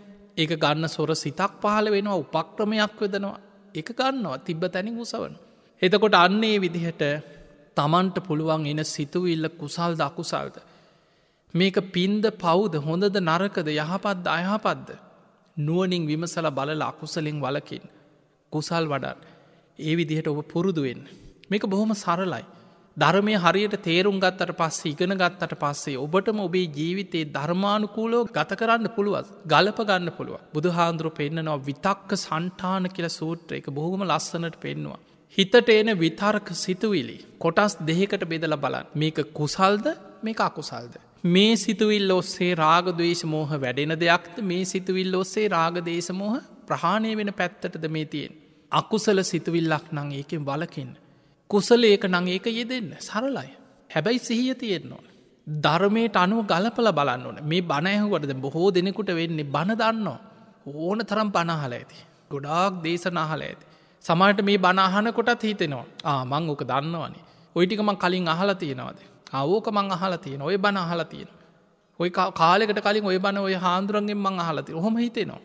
Speaker 2: ඒක ගන්න සොර සිතක් පහල වෙනවා උපක්‍රමයක් වෙදනවා. එක ගන්නවා තිබ්බ තැනින් උසවන. එතකොට අන්නේ විදිහට තමන්ට පුළුවන් එන සිතුවිල්ල කුසල්ද අකුසල්ද. මේක පින්ද පෞද හොඳද නරකද යහපත්ද අයහපත්ද. නුවනින් විමසල බලල අකුසලෙන් වලකින් කුසල් වඩන් ඒ විදිහට ඔබ පුරුදුවෙන් මේක බොහොම සරලයි ධර්මය හරියට තේරුම් ගත්තට පස්සේ ඉගෙන ගත්තට පස්සේ ඔබටම ඔබේ ජීවිතයේ ධර්මානුකූලෝ ගත කරන්න පුළුවත් ගලප ගන්න පුළුව බුදු හාන්දුරු පෙන්න්නනවා විතක්ක සන්ටාන කියල සූත්‍ර එක බොහොම ලස්සනට පෙන්නවා. හිතට එන විතර්ක සිතුවිලි කොටස් දෙහකට බෙදල බලන් මේක කුසල්ද මේක අකුසල්ද. මේ සිතුවිල් ඔස්සේ රාගදවේශ මෝහ වැඩෙන දෙයක්ද මේ සිතුවිල් ඔස්සේ රාගදේශමෝහ ප්‍රහාණය වෙන පැත්තටද මේ තියෙන්. අකුසල සිතුවිල්ලක් නං ඒකෙන් වලකින්. කුසල ඒක නං ඒක යෙදෙන්න සරලයි. හැබැයි සිහිය තියෙන්න ඕන. ධර්මයට අනුව ගලපල බලන්න ඕන මේ බණයහුවටද බොහෝ දෙනෙකුට වෙන්නේ බණ දන්නවා. ඕන තරම් පණහල ඇති. ගොඩාක් දේශනාහල ඇති. සමට මේ බණහන කොටත් හිතෙනවා ආ මං ඕක දන්නවනේ. ඔයිටිකමන් කලින් අහලා තියෙනවාදේ. අවෝක මං අහලා තියෙන ඔය බණ අහලා තියෙන ඔය කාලෙකට කලින් ඔය බණ ඔය හාන්දුරන්ගෙන් මං අහලති හොම හිතෙනවා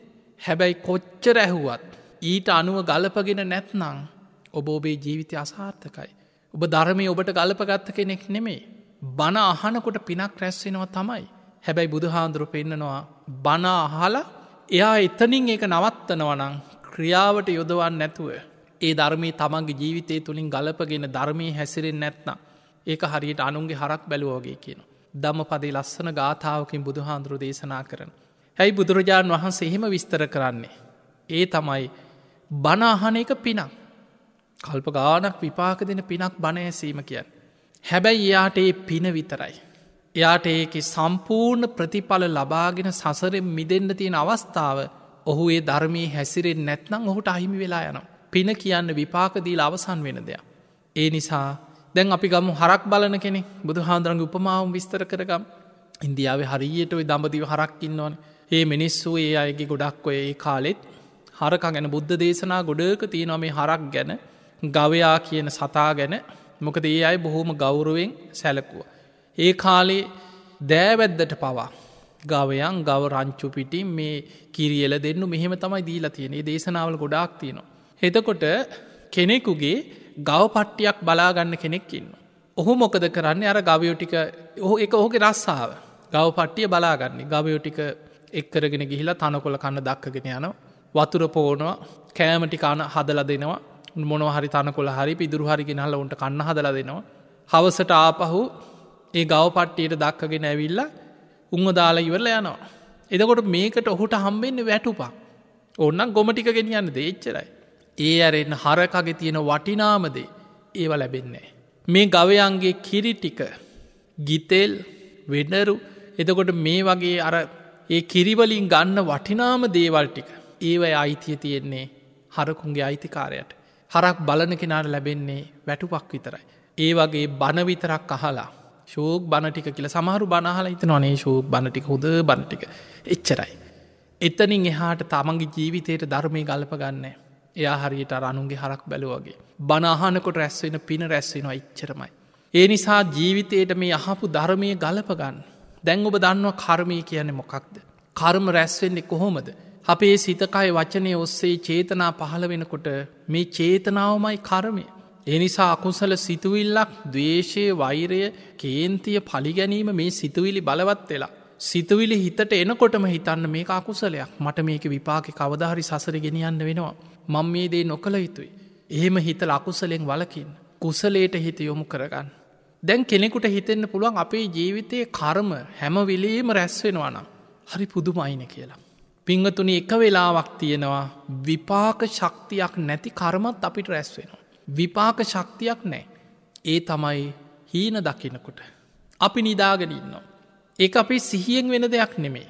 Speaker 2: හැබැයි කොච්චර ඇහුවත් ඊට අනුව ගලපගෙන නැත්නං ඔබ ඔබේ ජීවිතය අසාර්ථකයි ඔබ ධර්මය ඔබට ගලපගත්ත කෙනෙක් නෙමේ බණ අහනකොට පිනක් රැස්වෙනවා තමයි හැබැයි බුදුහාන්දුරු පෙන්න්නනවා බණ අහලා එයා එතනින් ඒක නවත්තනවනං ක්‍රියාවට යොදවන් නැතුව ඒ ධර්මී තමන්ගේ ජීවිතය තුළින් ගලපගෙන ධර්මී හැසිරෙන් නැත්නම් ඒක හරියට අනුන්ගේ හරක් බැලුවෝගේ කියනවා. දම පදේ ලස්සන ගාථාවකින් බුදුහාන්දුරු දේශනා කරන. හැයි බුදුරජාණන් වහන්සේ එහෙම විස්තර කරන්නේ. ඒ තමයි බනාහන එක පිනක්. කල්ප ගානක් විපාක දෙන පිනක් බණඇසීම කියන්. හැබැයි එයාට ඒ පින විතරයි. එයාට ඒක සම්පූර්ණ ප්‍රතිඵල ලබාගෙන සසරෙන් මිදන්න තියෙන අවස්ථාව ඔහු ඒ ධර්මී හැසිරෙන් නැත්නම් ඔහුට අහිමි වෙලා යනවා. පින කියන්න විපාකදීල අවසන් වෙන දෙයක්. ඒ නිසා දැන් අපි ගම හරක් බලන කෙනෙ බුදු හාන්දරන්ගේ උපමාවම් විස්තර කරකම් ඉන්දියාවේ හරියට ඔයි දඹදිව හරක් ඉන්නවන ඒ මිනිස්සු ඒ අයගේ ගොඩක් ඔය ඒ කාලෙත් හරකා ගැන බුද්ධ දේශනා ගොඩක තියෙනවා මේ හරක් ගැන ගවයා කියන සතා ගැන මොකද ඒ අයි බොහෝම ගෞරුවෙන් සැලකුව. ඒ කාලේ දෑවැද්දට පවා ගවයන් ගව රංචුපිටි මේ කිරියල දෙන්නු මෙහෙම තමයි දීලා තියෙන දේශනාවල ගොඩාක් තියෙනවා. එතකොට කෙනෙකුගේ ගවපට්ටියක් බලාගන්න කෙනෙක් ඉන්න. ඔහු මොකද කරන්නේ අර ගවයෝටික ඔහ එක ඔහුගේ රස්සාාව ගවපට්ටිය බලාගන්නේ ගවයෝටික එක්කරගෙන ගිහිලා තනකොල කන්න දක්කගෙන යන වතුර පෝනවා කෑමටිකාන හදල දෙනවා මොන හරි තනකොල හරි පිදුරු හරිගෙන හල උන්ට කන්න හදල දෙනවා. හවසට ආපහු ඒ ගවපට්ටියට දක්කගෙන ඇවිල්ල උංව දාලා ඉවරල යනවා. එදකොට මේකට ඔහුට හම්බෙන්න වැටුපා. ඔන්න ගොමටික ගෙනියන්න දේච්චරයි. ඒ ඇරෙන් හරකගෙ තියෙන වටිනාමදේ ඒව ලැබෙන්නේ. මේ ගවයන්ගේ කිරිටික ගිතෙල් වෙනරු එතකොට මේ වගේ අර ඒ කිරිවලින් ගන්න වටිනාම දේවල් ටික ඒවයි අයිතිය තියෙන්නේ හරකුන්ගේ අයිතිකාරයට හරක් බලන කෙනාට ලැබෙන්නේ වැටුපක් විතරයි. ඒ වගේ බණවිතරක් අහලා ශෝක් බණටික කියල සමහරු බනහල ඉත නොනේ ශෝක් බණටික හොද බණටික එච්චරයි. එතනින් එහාට තමන්ගේ ජීවිතයට ධර්මය ගල්ප ගන්නේ. එයා හරියට අනුන්ගේ හරක් බැලුවගේ. බනාහනකොට රැස්වෙන පින රැස්වෙනවා ඉච්චරමයි. ඒ නිසා ජීවිතයට මේ අහපු ධර්මය ගලපගන්න. දැන් ඔබ දන්නවා කර්මය කියන්නේ මොකක්ද. කර්ම රැස්වෙන්නේ කොහොමද. අපේ සිතකයි වචනය ඔස්සේ චේතනා පහළ වෙනකොට මේ චේතනාවමයි කර්මය. එනිසා අකුසල සිතුවිල්ලක් දවේශය වෛරය කේන්තිය පලිගැනීම මේ සිතුවිලි බලවත් වෙලා. සිතුවිලි හිතට එනකොටම හිතන්න මේ අකුසලයක් මට මේක විපාක කවදාහරි සසර ගෙනියන්න වෙනවා. මං මේ දේ නොකළ යුතුයි. එහෙම හිත ලකුසලෙන් වලකින්. කුසලයට හිත යොමු කරගන්න. දැන් කෙනෙකුට හිතෙන්න්න පුළුවන් අපේ ජීවිතයේ කරම හැමවිලේම රැස්වෙනවානම්. හරි පුදුමයින කියලා. පිංහතුනි එක වෙලාවක් තියෙනවා විපාක ශක්තියක් නැති කරමත් අපිට රැස්වෙනවා. විපාක ශක්තියක් නෑ. ඒ තමයි හීන දකිනකුට. අපි නිදාගෙන ඉන්නවා. ඒ අපේ සිහියෙන් වෙන දෙයක් නෙමේ.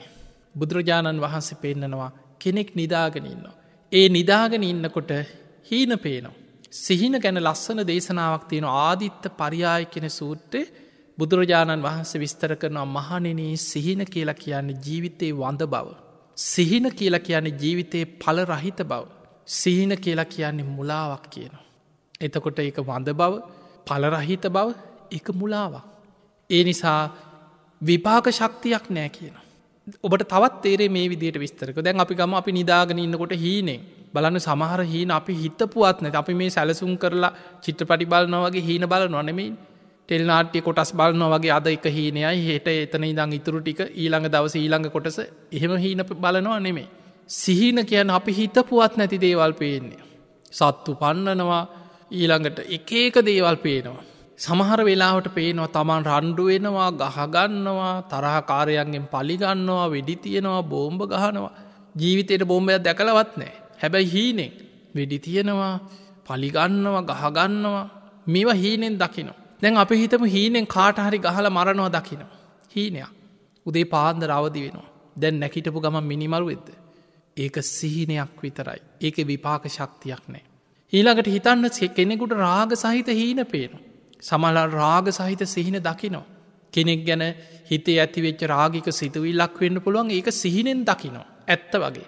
Speaker 2: බුදුරජාණන් වහන්සේ පෙන්නනවා කෙනෙක් නිදාගෙනන්නවා. ඒ නිදාගෙන ඉන්නකොට හීන පේනවා. සිහින ගැන ලස්සන දේශනාවක් තියෙන ආදිත්ත පරියාය කෙන සූට්‍රේ බුදුරජාණන් වහන්සේ විස්තර කරනවා මහනෙනී සිහින කියලා කියන්නේ ජීවිතයේ වඳ බව. සිහින කියලා කියන්නේ ජීවිතයේ පල රහිත බව. සිහින කියලා කියන්නේ මුලාවක් කියනවා. එතකොට එක වඳ බව පලරහිත බව එක මුලාවක්. ඒ නිසා විපාක ශක්තියක් නෑ කියන. ඔබට තවත් තේරේ මේ විදියට විස්තරක දැන් අපි ගම අපි නිදාගෙන ඉන්නකොට හීනේ බලන්න සමහර හීන අපි හිතපුුවත් නැ අපි මේ සැලසුම් කරලා චිත්‍රපටි බලනවගේ හීන බල නොනෙමයි ටෙල්නාට්‍ය කොටස් බලන වගේ අද එක හීනයයි හෙට එතන ඉදං ඉතුරු ටික ඊළඟ දවස ඊළඟ කොටස එහෙම හීන බලනවා නෙමේ. සිහින කියන් අපි හිතපුුවත් නැති දේවල් පේන්නේ. සත්තු පන්නනවා ඊළඟට එක ඒක දේවල් පේනවා. සමහර වෙලාවට පේනවා තමන් රණ්ඩුවෙනවා ගහගන්නවා තරහකාරයන්ගෙන් පලිගන්නවා වෙඩි තියෙනවා බෝම්භ ගහනවා ජීවිතයට බෝම්බයක් දැකලවත් නෑ හැබැයි හීනෙක් වෙඩි තියෙනවා පලිගන්නවා ගහගන්නවා මේවා හීනෙන් දකිනවා දැන් අපි හිතම හීනෙන් කාටහරි ගහල මරණවා දකිනවා හීනයක් උදේ පාන්ද රවදි වෙනවා දැන් නැකිටපු ගම මිනිමරු වෙද්ද ඒක සිහිනයක් විතරයි ඒක විපාක ශක්තියක් නෑ ඊළඟට හිතන්න කෙනෙකුට රාග සහිත හීන පේනවා සමහලා රාග සහිත සිහින දකිනෝ. කෙනෙක් ගැන හිතේ ඇතිවෙච්ච රාගික සිතුවී ලක්වෙන්න පුළුවන් ඒක සිහිනෙන් දකිනෝ. ඇත්ත වගේ.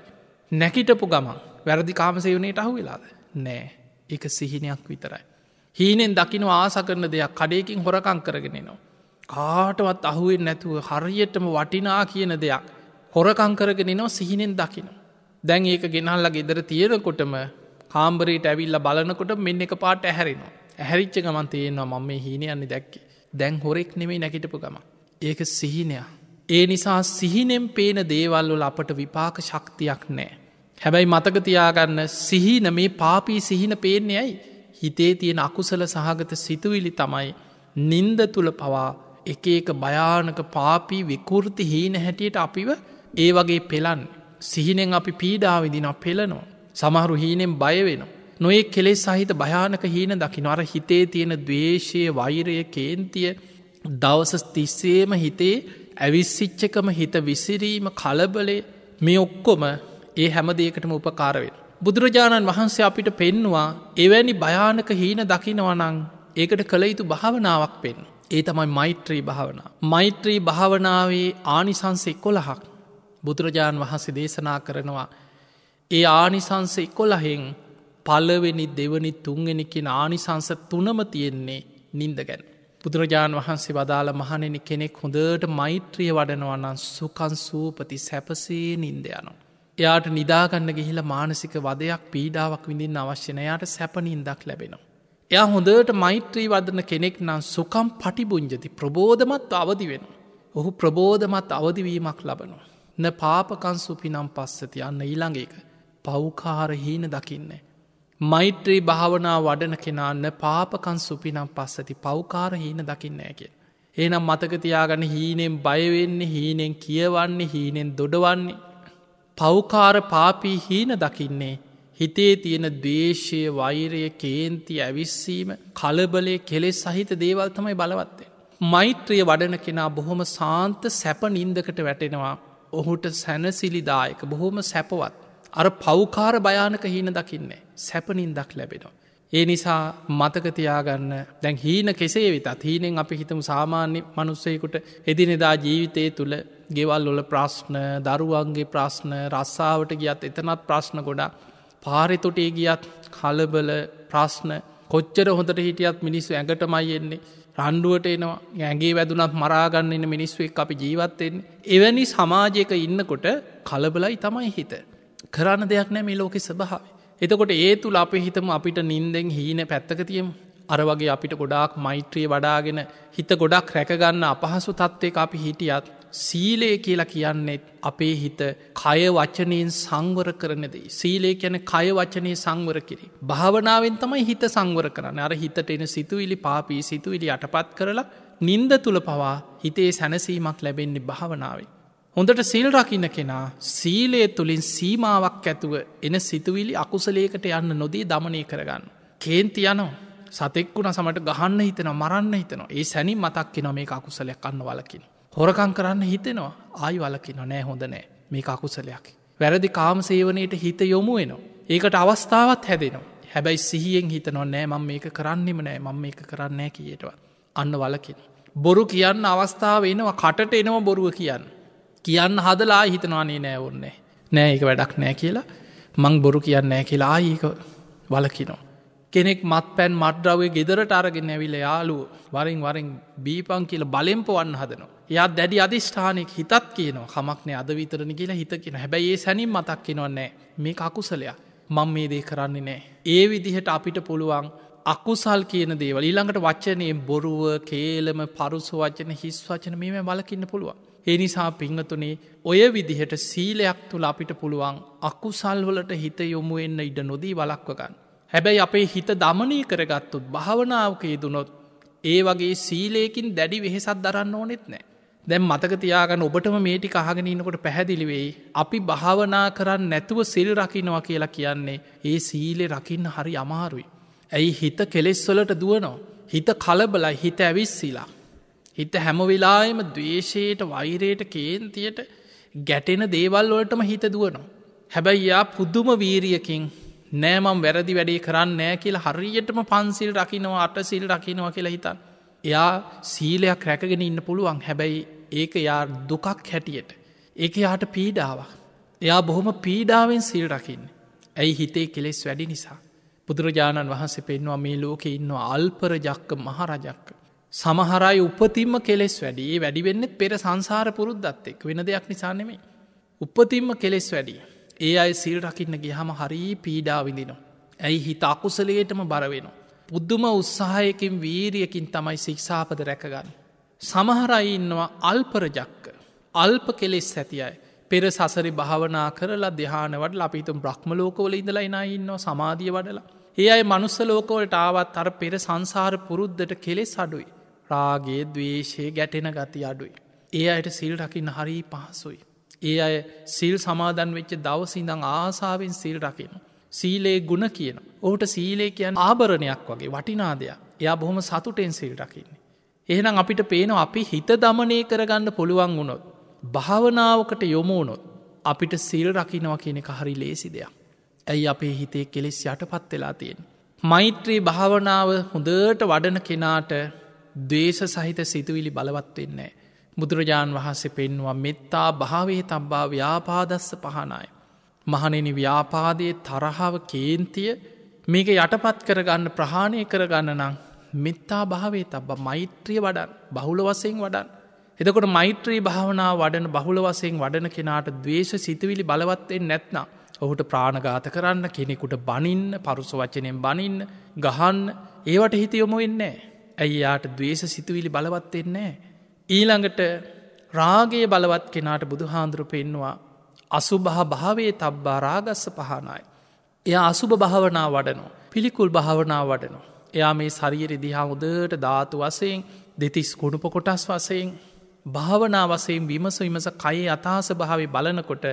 Speaker 2: නැකිටපු ගමන් වැරදි කාමසයවනයට අහු වෙලාද. නෑ එක සිහිනයක් විතරයි. හීනෙන් දකින ආසකරන දෙයක් කඩයකින් හොරකං කරගෙනනවා. කාටවත් අහුවෙන් නැතුව හරියටම වටිනා කියන දෙයක් හොරකංකරගෙන නෝ සිහිනෙන් දකින. දැන් ඒක ගෙනල්ල ගෙදර තියෙනකොටම කාම්බරීට ඇවිල්ල බලනකොට මෙන්න එක පාට ඇහැරෙනවා. ඇහැරිච්ච ගමන් තියෙනවා මම මේ හීනයන්නේ දැක්කේ දැන් හොරෙක් නෙමෙයි නැකිටපු ගම. ඒක සිහිනයක්. ඒ නිසා සිහිනෙන් පේන දේවල්වල අපට විපාක ශක්තියක් නෑ. හැබැයි මතකතියාගන්න සිහින මේ පාපී සිහින පේන්නේ ඇයි. හිතේ තියෙන අකුසල සහගත සිතුවිලි තමයි නින්ද තුළ පවා එක එක භයානක පාපී විකෘති හීන හැටියට අපිව ඒ වගේ පෙලන්. සිහිනෙන් අපි පීඩාවිදින පෙලනවා. සමහරු හීනෙන් බයවෙනවා. නොඒ කෙලෙස් සහිත භයානක හීන දකින අර හිතේ තියෙන දවේශය වෛරය කේන්තිය දවසස් තිස්සේම හිතේ ඇවිස්සිච්චකම හිත විසිරීම කලබලේ මේ ඔක්කොම ඒ හැමදේකටම උපකාරවෙන්. බුදුරජාණන් වහන්සේ අපිට පෙන්වා එවැනි භයානක හීන දකිනවනං ඒකට කළ යුතු භාවනාවක් පෙන්. ඒ තමයි මෛත්‍රී භාවනා. මෛත්‍රී භාවනාවේ ආනිසංසෙක් කොළහක් බුදුරජාණන් වහන්සේ දේශනා කරනවා. ඒ ආනිසංසෙක් කොළහෙෙන් පලවෙනි දෙවනි තුන්ගෙන කියෙන ආනිසංස තුනම තියෙන්නේ නින්ද ගැන. බුදුරජාණන් වහන්සේ වදාළ මහනෙන කෙනෙක් හොඳට මෛත්‍රිය වඩනවන්නන් සුකන් සූපති සැපසේ නින්ද යනවා. එයාට නිදාගන්න ගිහිල මානසික වදයක් පීඩාවක් විඳින් අවශ්‍යනයාට සැපනින්දක් ලැබෙනවා. එයා හොඳට මෛත්‍රී වදන කෙනෙක් නම් සුකම් පටිබුංජති ප්‍රබෝධමත් අවදි වෙන. ඔහු ප්‍රබෝධමත් අවදිවීමක් ලබනවා. න පාපකන් සුපිනම් පස්සති යන්න ඊළඟක පෞකාරහීන දකින්නේ. මෛත්‍රී භාවනා වඩන කෙනාන්න පාපකන් සුපිනම් පස්සති පෞකාර හීන දකින්නෑකෙන්. ඒනම් මතකතියාගන්න හීනෙන් බයවෙන්නේ හීනෙන් කියවන්නේ හීනෙන් දොඩවන්නේ. පෞකාර පාපී හීන දකින්නේ. හිතේ තියෙන දේශය වෛරය කේන්ති ඇවිස්සීම කලබලේ කෙලෙ සහිත දේවල් තමයි බලවත්තේ. මෛත්‍රය වඩන කෙනා බොහොම සාන්ත සැප නින්දකට වැටෙනවා. ඔහුට සැනසිලිදායක බොහොම සැපවත්. අර පෞකාර භයානක හීන දකින්නේ. සැපනින් දක් ලැබෙනවා. ඒ නිසා මතකතියාගන්න දැන් හීන කෙසේ වෙතත් හීනෙන් අපි හිතම සාමාන්‍ය මනුස්සයකුට එදිනෙදා ජීවිතය තුළ ගෙවල් ඔොල ප්‍රශ්න දරුවන්ගේ ප්‍රශ්න රස්සාාවට ගියත් එතනත් ප්‍රශ්න ගොඩා පාරිතොටේ ගියත් කලබල ප්‍රශ්න කොච්චර හොඳට හිටියත් මිනිස්සු ඇඟටමයි එන්නේ රණ්ඩුවට එනවා ඇගේ වැදුනත් මරාගන්න එන්න මිනිස්සුවක් අපි ජීවත්තයෙන් එවැනි සමාජයක ඉන්නකොට කලබලයි තමයි හිත. කරන්න දෙයක් නෑ මේ ලෝකෙ ස්භාව. එතකොට ඒ තුළ අපේ හිතම අපිට නින්දෙන් හීන පැත්තක තියම් අර වගේ අපිට ගොඩාක් මෛත්‍රිය වඩාගෙන හිත ගොඩක් රැකගන්න අපහසු තත්ත්වයක අපි හිටියත් සීලය කියලා කියන්නෙත් අපේ හිත කය වචනයෙන් සංවර කරනද. සීලේ කියන කය වචනය සංවර කිරි. භාවනාවෙන් තමයි හිත සංවර කරන්න අර හිතට එන සිතුවිලි පාපී සිතුවිලි යටපත් කරලා නින්ද තුළ පවා හිතේ සැනසීමක් ලැබෙන්නේ භාවනාවේ. හොඳට සිල් රකින්න කෙනා සීලය තුළින් සීමාවක් ඇතුව එන සිතුවිලි අකුසලේකට යන්න නොදී දමනය කරගන්න. කේන්ති යනෝ සතෙක්කුණ සමට ගහන්න හිතන මරන්න හිතනවා ඒ සැනි මතක් කෙන මේ අකුසලයක් අන්න වලකින්. හොරකං කරන්න හිතෙනවා ආයි වලකින නෑ හොඳ නෑ මේ අකුසලයක්. වැරදි කාම සේවනයට හිත යොමුුවෙනවා. ඒකට අවස්ථාවත් හැදෙනවා. හැබැයි සිහියෙන් හිතනවා නෑ මං මේක කරන්නෙම නෑ මං මේක කරන්නේ කියටව. අන්න වලකින. බොරු කියන්න අවස්ථාව එනවා කටට එනවා බොරුව කියන්න. කියන්න හදලා හිතනවානේ නෑ ඔන්නේ නෑ එක වැඩක් නෑ කියලා මං බොරු කියන්න නෑ කියලා ඒක වලකිනෝ. කෙනෙක් මත් පැන් මට්ඩාවේ ගෙදරට අරගෙන ඇවිල යාලු වරින් වරින් බීපං කියල බලෙම්පවන්න හදනවා. එයා දැඩි අධිෂ්ඨානෙක් හිතත් කියනවා කමක්නේ අද විතරණ කියලා හිත කියෙන හැබැයි ඒ සැනින් මතක් කියෙනවන්නේ මේ අකුසලයා මං මේ දේ කරන්නේ නෑ. ඒ විදිහට අපිට පුළුවන් අකුසල් කියන දේවල ඊළඟට වච්චනයෙන් බොරුව කේලම පරුසු වචන හිස් වචන මේ වලකින්න පුළුවන්. එනිසා පිංහතුනේ ඔය විදිහට සීලයක් තුළ අපිට පුළුවන් අකුසල්වලට හිත යොමු එන්න ඉඩ නොදී වලක්වගන්න. හැබැයි අපේ හිත දමනය කරගත්තුත් භාවනාවකයේ දුනොත් ඒ වගේ සීලයකින් දැඩි වෙහෙසත් දරන්න ඕනෙත් නෑ. දැම් මතකතියාගන්න ඔබටම මේටි අහගෙනනකොට පැහැදිලිවෙයි. අපි භාවනා කරන්න නැතුව සිල් රකිනවා කියලා කියන්නේ ඒ සීලෙ රකින්න හරි අමාරුයි. ඇයි හිත කෙලෙස්වලට දුවනෝ. හිත කලබලයි හිත ඇවිස් සීලා. හිත හැම වෙලායම දවේශයට වෛරයට කේන්තියට ගැටෙන දේවල් වලටම හිත දුවනවා. හැබැයි යා පුද්දුම වීරියකින් නෑමම් වැරදි වැඩේ කරන්න නෑ කියලා හරියටම පන්සිල් රකිනවා අටසිල් රකිනවා කියලා හිතන්. එයා සීලයක් රැකගෙන ඉන්න පුළුවන් හැබැයි ඒක යා දුකක් හැටියට. ඒක යාට පීඩාවක්. එයා බොහොම පීඩාවෙන් සිල් රකින්න. ඇයි හිතේ කෙලෙස් වැඩි නිසා. බුදුරජාණන් වහන්සේ පෙන්වා මේ ලෝකෙ ඉන්න අල්පරජක්ක මහරජක්ක. සමහරයි උපතින්ම කෙලෙස් වැඩියේ වැඩිවෙන්න පෙර සංසාර පුරුද්දත් එක් වෙන දෙයක් නිසානෙමේ. උපතින්ම කෙලෙස් වැඩිය. ඒ අයි සිල් රකින්න ගිහම හරි පීඩා විඳිනවා. ඇයි හිත අකුසලේටම බරවෙනවා. පුද්දුම උත්සාහයකින් වීරියකින් තමයි ශික්ෂාපද රැකගන්න. සමහරයි ඉන්නවා අල්පරජක්ක. අල්ප කෙලෙස් ඇතියයි. පෙර සසරි භාවනා කරලා දෙහානවට ලපිතුම් බ්‍රහ්මලෝකවල ඉඳලා එනා ඉන්නවා සමාධිය වඩලා. ඒ අයි මනුස්සලෝකවලට ආවත් අර පෙර සංසාර පුරුද්ධට කෙලෙස් අඩුයි. රාගේ දවේශයේ ගැටෙන ගති අඩුයි. ඒ අයට සිල් රකින්න හරී පහසුයි. ඒ අය සිල් සමාදන් වෙච්ච දවසිඳං ආසාාවෙන් සිල් රකින. සීලේ ගුණ කියන. ඔහුට සීලේ කියන් ආභරණයක් වගේ වටිනාදයක්. එයා බොහොම සතුටෙන් සිල් රකින්නේ. එහෙනම් අපිට පේනවා අපි හිත දමනය කරගන්න පුළුවන් වුණොත්. භාවනාවකට යොමුුණොත් අපිට සිල් රකිනවා කියන එක හරි ලේසි දෙයක්. ඇයි අපේ හිතේ කෙලෙස් යට පත් වෙලා තියෙන්. මෛත්‍රී භාවනාව හොඳට වඩන කෙනාට දේශ සහිත සිතුවිලි බලවත් වෙන්නේ. බුදුරජාණන් වහන්සේ පෙන්වා මෙත්තා භාවේ තබ්බා ව්‍යාපාදස්ස පහනයි. මහනෙනි ව්‍යාපාදයේ තරහාව කේන්තිය මේක යටපත් කරගන්න ප්‍රහාණය කරගන්න නම් මෙත්තා භාවේ තබ මෛත්‍රිය වඩන් බහුල වසයෙන් වඩන්. එතකොට මෛත්‍රී භාවනා වඩන බහුල වසයෙන් වඩන කෙනාට දවේශ සිතවිලි බලවත්වෙන් නැත්නම්. ඔහුට ප්‍රාණඝාත කරන්න කෙනෙකුට බනින්න පරුස වචනයෙන් බනින්න ගහන්න ඒවට හිතියොමු වෙන්නේ. ඇයි යාට දවේශ සිතුවිලි බලවත් එන්නේ. ඊළඟට රාගේ බලවත් කෙනාට බුදු හාන්දුරු පෙන්වා. අසුභහ භාවේ තබ්බා රාගස්ස පහනයි. එය අසුභ භාවනා වඩනෝ. පිළිකුල් භාවනා වඩනෝ. එයා මේ සරියට දිහා හොදට ධාතු වසයෙන් දෙතිස් කුණුප කොටස් වසයෙන් භාවනා වසයෙන් විමස විමස කයේ අතාස භාවේ බලනකොට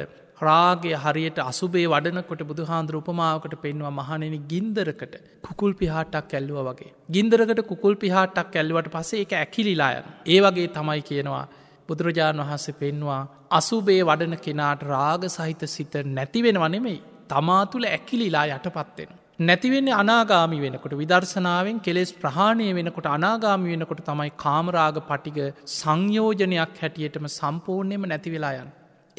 Speaker 2: රාගේ හරියට අසුබේ වඩනකොට බුදුහාන්දුර උපමාවකට පෙන්වා මහනෙන ගින්දරකට කුකුල් පිහාටක් කැල්ලුව වගේ. ගින්දරකට කුකුල් පිහාටක් කැල්ලුවට පසේ එක ඇකිලිලායන. ඒ වගේ තමයි කියනවා. බුදුරජාණන් වහන්සේ පෙන්වා අසුබේ වඩන කෙනාට රාග සහිත සිත නැතිවෙන වනෙමයි. තමා තුළ ඇකිලිලා යටපත්වෙන. නැතිවෙන්නේ අනාගාමි වෙනකොට විදර්ශනාවෙන් කෙලෙස් ප්‍රහාණය වෙනකොට අනාගාමි වෙනකොට තමයි කාමරාග පටිග සංයෝජනයක් හැටියටම සම්පූර්ණයම නැතිවෙලායන්.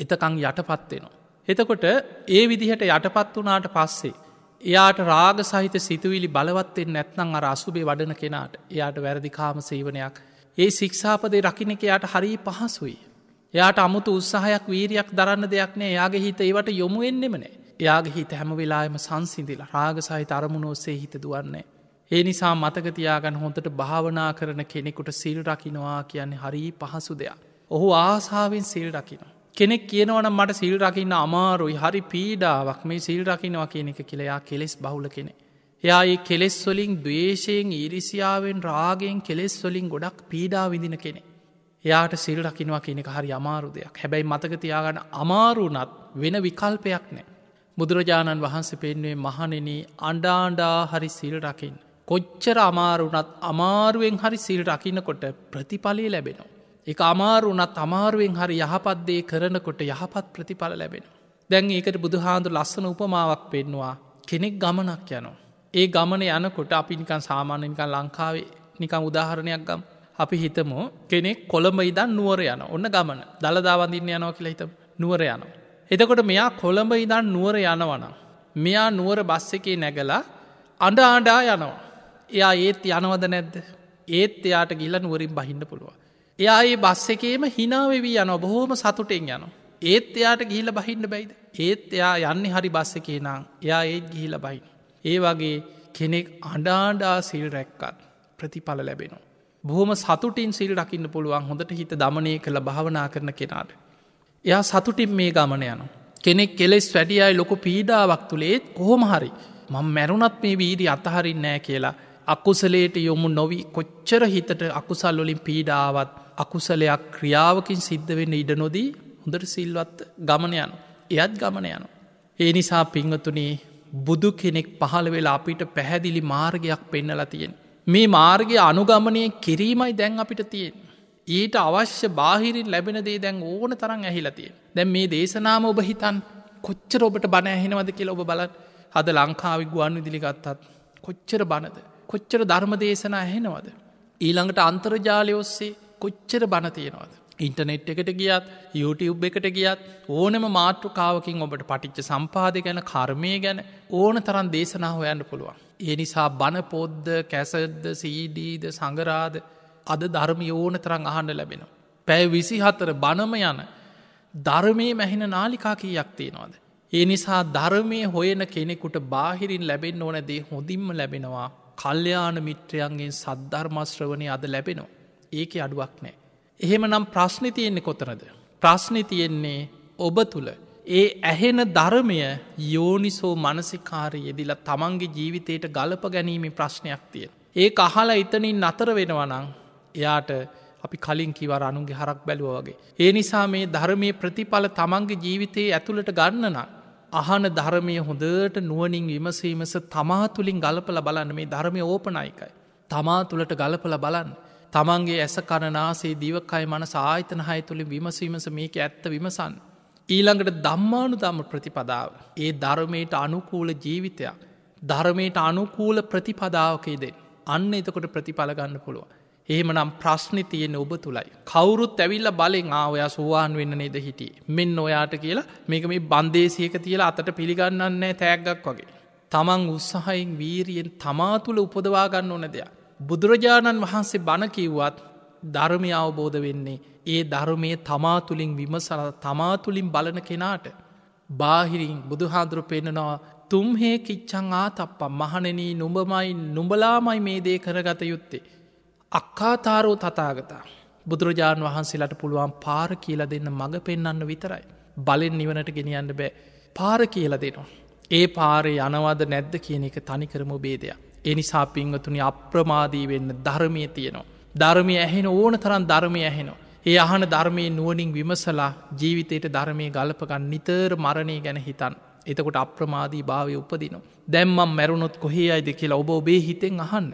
Speaker 2: එතකං යටපත් වෙනවා. එතකොට ඒ විදිහට යටපත් වනාට පස්සේ. එයාට රාග සහිත සිතුවිලි බලවත්තෙන් නැත්නං අර අසුබේ වඩන කෙනාට එයාට වැරදිකාම සේවනයක්. ඒ ශික්ෂාපදේ රකිනක එයාට හරි පහසුයි. එයාට අමුතු උත්සාහයක් වීරයක් දරන්න දෙයක් නෑ යාගේ හිත ඒවට යොමු එන්නෙම නෑ. එයාගේ හිත හැම වෙලාම සංසිදිල රාග සහිත අරමුණෝසේ හිත දුවන්නේ. ඒ නිසා මතකතියාගන් හොඳට භාවනා කරන කෙනෙකුට සිල් රකිනවා කියන්නේ හරී පහසු දෙයක්. ඔහු ආසාාවෙන් සිල් රකිනවා. කෙනෙක් කියනවනම් මට සිල් රකින්න අමාරුයි හරි පීඩාවක් මේ සිල් රකිනවා කියන එක කියලයා කෙලෙස් බහුල කෙනෙ. එයා ඒ කෙලෙස්වලින් දවේශයෙන් ඊරිසියාවෙන් රාගෙන් කෙලෙස්වලින් ගොඩක් පීඩා විඳින කෙනෙ. එයාට සිල් රකිනවා කියනෙක හරි අමාරු දෙයක් හැබැයි මතකතියාගන්න අමාරුනත් වෙන විකල්පයක් නෑ. බුදුරජාණන් වහන්සේ පෙන්වේ මහනෙන අන්ඩාන්ඩා හරි සිල් රකින්. කොච්චර අමාරුනත් අමාරුවෙන් හරි සිල් රකින්නකොට ප්‍රතිඵලය ලැබෙනවා. එක අමාරුනත් අමාරුවෙන් හරි යහපත්දේ කරනකොට යහපත් ප්‍රතිඵල ලැබෙන. දැන් ඒකට බුදුහාන්දු ලස්සන උපමාවක් පෙන්වා කෙනෙක් ගමනක් යනවා. ඒ ගමන යනකොට අපි නිකන් සාමාන්‍යනිකන් ලංකාවේ නිකං උදාහරණයක් ගම් අපි හිතමෝ කෙනෙක් කොළඹ ඉදන් නුවර යන ඔන්න ගමන දළදාවඳන්න යනවා කියලා හිත නුවර යන. එතකොට මෙයා කොළඹ ඉදන් නුවර යනවන. මෙයා නුවර බස්ස එකේ නැගලා අඩ ආඩා යනවා. එයා ඒත් යනවද නැද්ද ඒත් එයාට ගිල්ල නුවරින් බහින්න පුළුවන්. එයා ඒ බස් එකේම හිනාවෙවී යන බොහෝම සතුටෙන් යන. ඒත් එයාට ගිහිල බහින්න බැයිද. ඒත් එයා යන්නේ හරි බස්ස එකේ නම් එයා ඒත් ගිහිල බයින. ඒ වගේ කෙනෙක් අඩාඩා සිල් රැක්කත් ප්‍රතිඵල ලැබෙනවා. බොහොම සතුටින් සිල් රකින්න පුළුවන් හොඳට හිත දමනය කළ භාවනා කරන කෙනාට. එයා සතුටින් මේ ගමන යන. කෙනෙක් කෙලෙස් වැඩියයි ලොකු පීඩාවක් තුළේත් කොහොම හරි මං මැරුණත් මේ වීරී අතහරින් නෑ කියලා අකුසලයට යොමු නොවී කොච්චර හිතට අකුසල් වලින් පීඩාවත් අකුසලයක් ක්‍රියාවකින් සිද්ධ වෙන්න ඉඩ නොදී හොඳට සිල්වත් ගමන යනු. එයත් ගමන යනු. ඒ නිසා පිංහතුනේ බුදු කෙනෙක් පහළ වෙලා අපිට පැහැදිලි මාර්ගයක් පෙන්නලා තියෙන්. මේ මාර්ගය අනුගමනය කිරීමයි දැන් අපිට තියෙන්. ඊට අවශ්‍ය බාහිරින් ලැබෙන දේ දැන් ඕන තරන් ඇහිලතිය. දැන් මේ දේශනාම ඔබ හිතන් කොච්චර ඔබට බණ ඇහෙනවද කියල ඔබ බලන් හද ලංකාවි ගුවන් විදිලිගත්තත් කොච්චර බණද. කොච්චර ධර්ම දේශන ඇහෙනවද. ඊළඟට අන්තර්ජාලය ඔස්සේ කොච්චර බණතියෙනවද. ඉන්ටනෙට් එකට ගියත් YouTube එකට ගියත් ඕනම මාතෘකාවකින් ඔබට පටිච්ච සම්පාද ගැන කර්මය ගැන ඕන තරන් දේශනා හොයන්න පුළුවන්. ඒ නිසා බණ පොද්ද කැසද්ද සීඩීද සඟරාද අද ධර්ම ඕන තරන් අහන්න ලැබෙනවා. පැෑ විසි හතර බණම යන ධර්මය මැහින නාලිකාකී යක්තියෙනවාද. ඒ නිසා ධර්මය හොයන කෙනෙකුට බාහිරින් ලැබෙන් ඕනදේ හොඳින්ම ලැබෙනවා කල්්‍යයාන මිත්‍රයන්ගේ සද්ධර්මශ්‍රවනය අද ලැබෙනවා. ඒක අඩුවක් නෑ. එහෙම නම් ප්‍රශ්නි තියෙන්නේ කොතනද. ප්‍රශ්නි තියෙන්නේ ඔබ තුළ. ඒ ඇහෙන ධර්මය යෝනිසෝ මනසිකාරය යෙදිලා තමන්ගේ ජීවිතයට ගලප ගැනීම ප්‍රශ්නයක් තියෙන. ඒ අහලා ඉතනින් අතර වෙනවනං එයාට අපි කලින් කිවර අනුන්ගේ හරක් බැලුවගේ. ඒ නිසා මේ ධර්මය ප්‍රතිඵල තමන්ගේ ජීවිතයේ ඇතුළට ගන්නනා. අහන ධර්මය හොඳට නුවනින් විමසීමස තමා තුළින් ගලපල බලන්න මේ ධර්මය ඕපනයිකයි. තමා තුළට ගලපල බලන්න. තමන්ගේ ඇස කරනාසේ දීවකයි මන සාහිතන හය තුළින් විමසීමස මේක ඇත්ත විමසන්න. ඊළඟට දම්මානු දම ප්‍රතිපදාව. ඒ ධර්මයට අනුකූල ජීවිතයක්. ධර්මයට අනුකූල ප්‍රතිපදාවකේදේ. අන්න එතකොට ප්‍රතිඵලගන්න පුළුවන්. එහෙමනම් ප්‍රශ්නි තියෙන ඔබ තුළයි. කවුරුත් ඇවිල්ල බලෙන් ආවයා සෝවාන් වෙන්න නේද හිටිය. මෙන්න ඔයාට කියලා මේක මේ බන්දේසියක තියලා අතට පිළිගන්නන්නේ තෑග්ගක් වගේ. තමන් උත්සාහයින් වීරියෙන් තමා තුළ උපදවාගන්න ඕන දෙයක්. බුදුරජාණන් වහන්සේ බණකිව්වත් ධර්මය අවබෝධ වෙන්නේ ඒ ධර්මය තමාතුළින් විමසල තමාතුළින් බලන කෙනාට. බාහිරින් බුදුහාදුරු පෙන්නනවා තුම්හේ කිච්චං ආතප්පා මහණනී නුඹමයි නුඹලාමයි මේ දේ කරගත යුත්තේ. අක්කාතාරෝ තතාගතා. බුදුරජාණන් වහන්සේලාට පුළුවන් පාර කියලා දෙන්න මඟ පෙන්න්න විතරයි. බලෙන් නිවනට ගෙනියන්න බෑ පාර කියල දෙනවා. ඒ පාරේ යනවාද නැද්ද කියන එක තනිකරම බේදයක්. එනිසා පිංවතුනි අප්‍රමාදී වෙන්න ධර්මය තියෙනවා. ධර්මය ඇහෙන ඕන තරන් ධර්මය ඇහෙනවා. ඒ අහන ධර්මය නුවනින් විමසලා ජීවිතයට ධර්මය ගලපගන්න නිතර මරණය ගැන හිතන්. එතකොට අප්‍රමාදී භාවය උපදිනවා. දැම්මම් මැරුණොත් කොහේ අයිද කියලා ඔබ ඔබේ හිතෙන් අහන්න.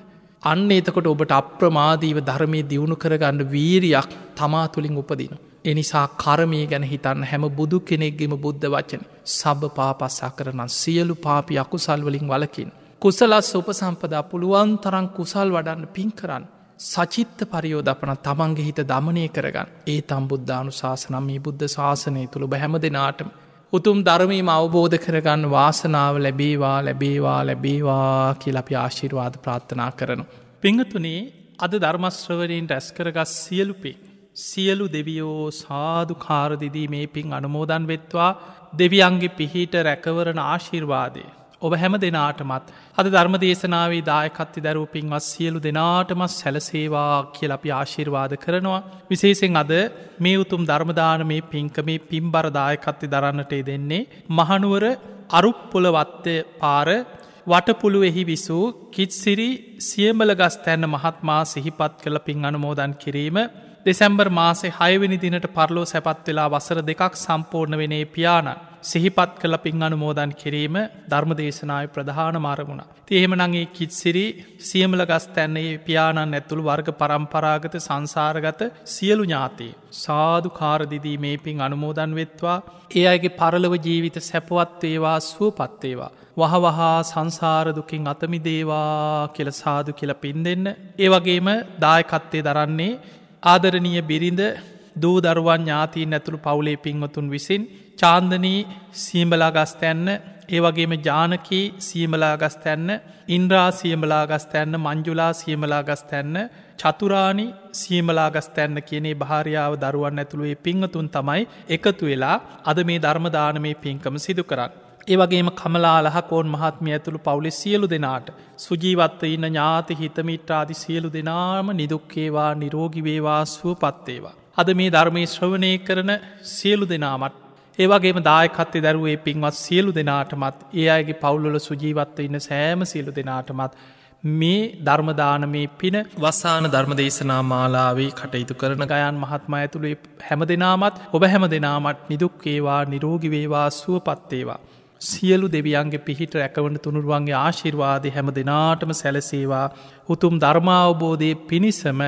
Speaker 2: අන්න එතකොට ඔබට අප්‍රමාදීව ධර්මය දියුණු කරගන්න වීරයක් තමා තුළින් උපදින. එනිසා කරමය ගැන හිතන්න හැම බුදු කෙනෙක්ගෙම බුද්ධ වචන සබ පාපස්සා කරනන් සියලු පාපි අකුසල්වලින් වලකින්. කුසලස් උපසම්පදා පුළුවන් තරන් කුසල් වඩන්න පින් කරන්න. සචිත්ත පරියෝධපන තමන්ගේ හිත දමනය කරගන්න ඒ තම් බුද්ධානු ශාසනම් මේ බුද්ධ ශාසනය තුළ බැහැම දෙනාටම උතුම් ධර්මීම අවබෝධ කරගන්න වාසනාව ලැබේවා ලැබේවා ලැබේවා කියලා අපි ආශිර්වාද ප්‍රාත්ථනා කරනු. පිංහතුනේ අද ධර්මශ්‍රවරයෙන් රැස්කරගස් සියලු පින්. සියලු දෙවියෝ සාධු කාරදිදී මේ පින් අනුමෝදන් වෙත්වා දෙවියන්ගේ පිහිට රැකවරණ ආශිර්වාදය. ඔබ හැම දෙනාටමත් අද ධර්ම දේශනාවේ දායකත්ති දැරූපින්වත් සියලු දෙනාටමත් සැලසේවා කියල අපි ආශිර්වාද කරනවා. විශේෂෙන් අද මේ උතුම් ධර්මදානමේ පින්කමේ පින් බරදායකත්ති දරන්නටේ දෙන්නේ. මහනුවර අරුප්පුලවත්ත පාර වටපුළුවෙහි විසූ කිත්සිරි සියමලගස් තැන්න මහත්මා සිහිපත් කළ පින් අනුමෝදන් කිරීම දෙසැම්බර් මාසේ හයවෙනි දිනට පරලෝ සැපත් වෙලා වසර දෙකක් සම්පූර්ණ වනේ පියාණන්. සිහිපත් කළ පින් අනුමෝදන් කිරීම ධර්ම දේශනාව ප්‍රධාන මාරමුණ. තියහෙමනගේ කිත්සිරි සියමල ගස් තැන්නේ පියාණන් ඇතුළු වර්ග පරම්පරාගත සංසාරගත සියලු ඥාතී. සාදු කාරදිදී මේ පින් අනුමෝදන් වෙත්වා ඒ අගේ පරලව ජීවිත සැපවත්වේවා සුවපත්වේවා. වහවහා සංසාරදුකින් අතමි දේවා කියල සාදු කියල පින් දෙන්න. ඒවගේම දායකත්තේ දරන්නේ ආදරණීය බිරිඳ දූ දරුවන් ඥාතීන් ඇතුළු පවුලේ පින්වතුන් විසින් චාන්දනී සීමලාගස්තැන්න ඒවගේම ජානකී සීමලාගස්තැන්න ඉන්ද්‍රා සියමලාගස්තැන්න මංජුලා සියමලාගස්තැන්න චතුරාණි සීමලාගස්තැන්න කියනේ භාරියාව දරුවන් ඇතුළුවේ පිංහතුන් තමයි එකතු වෙලා අද මේ ධර්මදානමේ පින්කම සිදු කරන්න. ඒවගේම කමලාලහකෝන් මහත්මිය ඇතුළු පවුලෙ සියලු දෙනාට සුජීවත්ව ඉන්න ඥාති හිතමිට්‍රාදි සියලු දෙනාම නිදුක්කේවා නිරෝගිවේවා සුව පත්තේවා. අද මේ ධර්මය ශ්‍රවණය කරන සියලු දෙනාමත්. ඒවගේම දායකත්තේ දරුවේ පින්වත් සියලු දෙනාටමත් ඒ අයගේ පවුල්ල සුජීවත්ව ඉන්න සෑම සියලු දෙනාටමත්. මේ ධර්මදාන මේ පින වසාන ධර්මදේශනා මාලාවේ කටයුතු කරන ගයන් මහත්ම ඇතුළේ හැම දෙනාමත් ඔබ හැම දෙනාමත් නිදුක්කේවා නිරෝගිවේවා සුව පත්තේවා. සියලු දෙවියන්ගේ පිහිට රැකවන තුනුරුවන්ගේ ආශිර්වාදය හැම දෙනාටම සැලසේවා උතුම් ධර්මාවබෝධය පිණිසම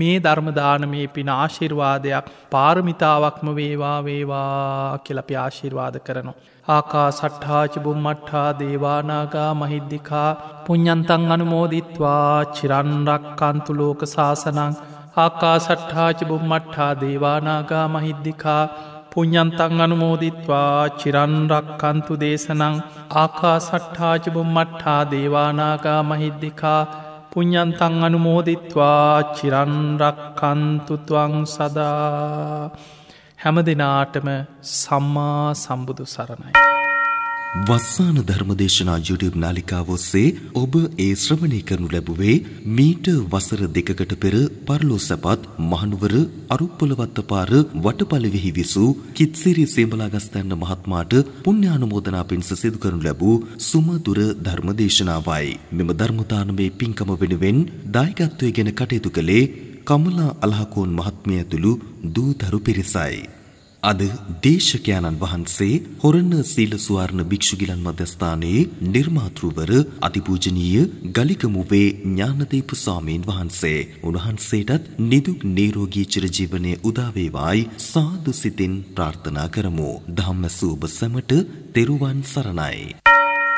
Speaker 2: මේ ධර්මදානමේ පින ආශිර්වාදයක් පාරමිතාවක්ම වේවා වේවා කියලපි ආශිර්වාද කරනවා. ආකා සට්හාචිබුම් මට්හා දේවානාගා මහිද්දිකා පුඤ්ඥන්තන් අනුමෝදිත්වා චිරන්රක් කන්තුලෝක ශාසනං ආකා සට්හාචිබුම් මට්හා දේවානාගා මහිද්දිකා පුඥන්තං අනුමෝදිත්වා චිරන්රක්කන්තු දේශනං ආකා සට්ඨාජබුම් මට්ඨා දේවානාගා මහිද්දිකා පුඥන්තං අනුමෝදිත්වා චිරන්රක්කන්තුතුවං සදා හැම දෙනාටම සම්මා සම්බුදු සරණයි.
Speaker 1: වස්සාන ධර්මදේශනා YouTube නාලිකාව ඔස්සේ ඔබ ඒ ශ්‍රවණය කරනු ලැබුවේ මීට වසර දෙකකට පෙර පරලෝසපත් මහනුවර අරුප්පොලවත්තපාර වටපළවෙහි විසූ කිත්සිරි සේබලාගස්තන්න මහත්මාට පුණ්‍යානුමෝදනා පිණිස සිදු කරනු ලැබූ සුමදුර ධර්මදේශනාවයි. මෙම ධර්මදානමේ පින්කම වෙනුවෙන් දායකත්වය ගැන කටයුතු කළේ කමලා අලහකෝන් මහත්මිය ඇතුළු දූතරු පිරිසයි. අද දේශකයන්න් වහන්සේ හොරණ සීල සුවර්ණ භික්ෂුගිලන් මධ්‍යස්ථානයේ නිර්මාතෘවර අතිපූජනීය ගලිකමුවේ ඥානදීප ස්වාමීන් වහන්සේ උන්වහන්සේටත් නිදුක් නිරෝගී චිරජීවනයේ උදා වේවායි සාදු සිතින් ප්‍රාර්ථනා කරමු ධම්මසූබ සමට තෙරුවන් සරණයි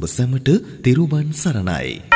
Speaker 1: ඔබ සැමට තෙරුවන් සරණයි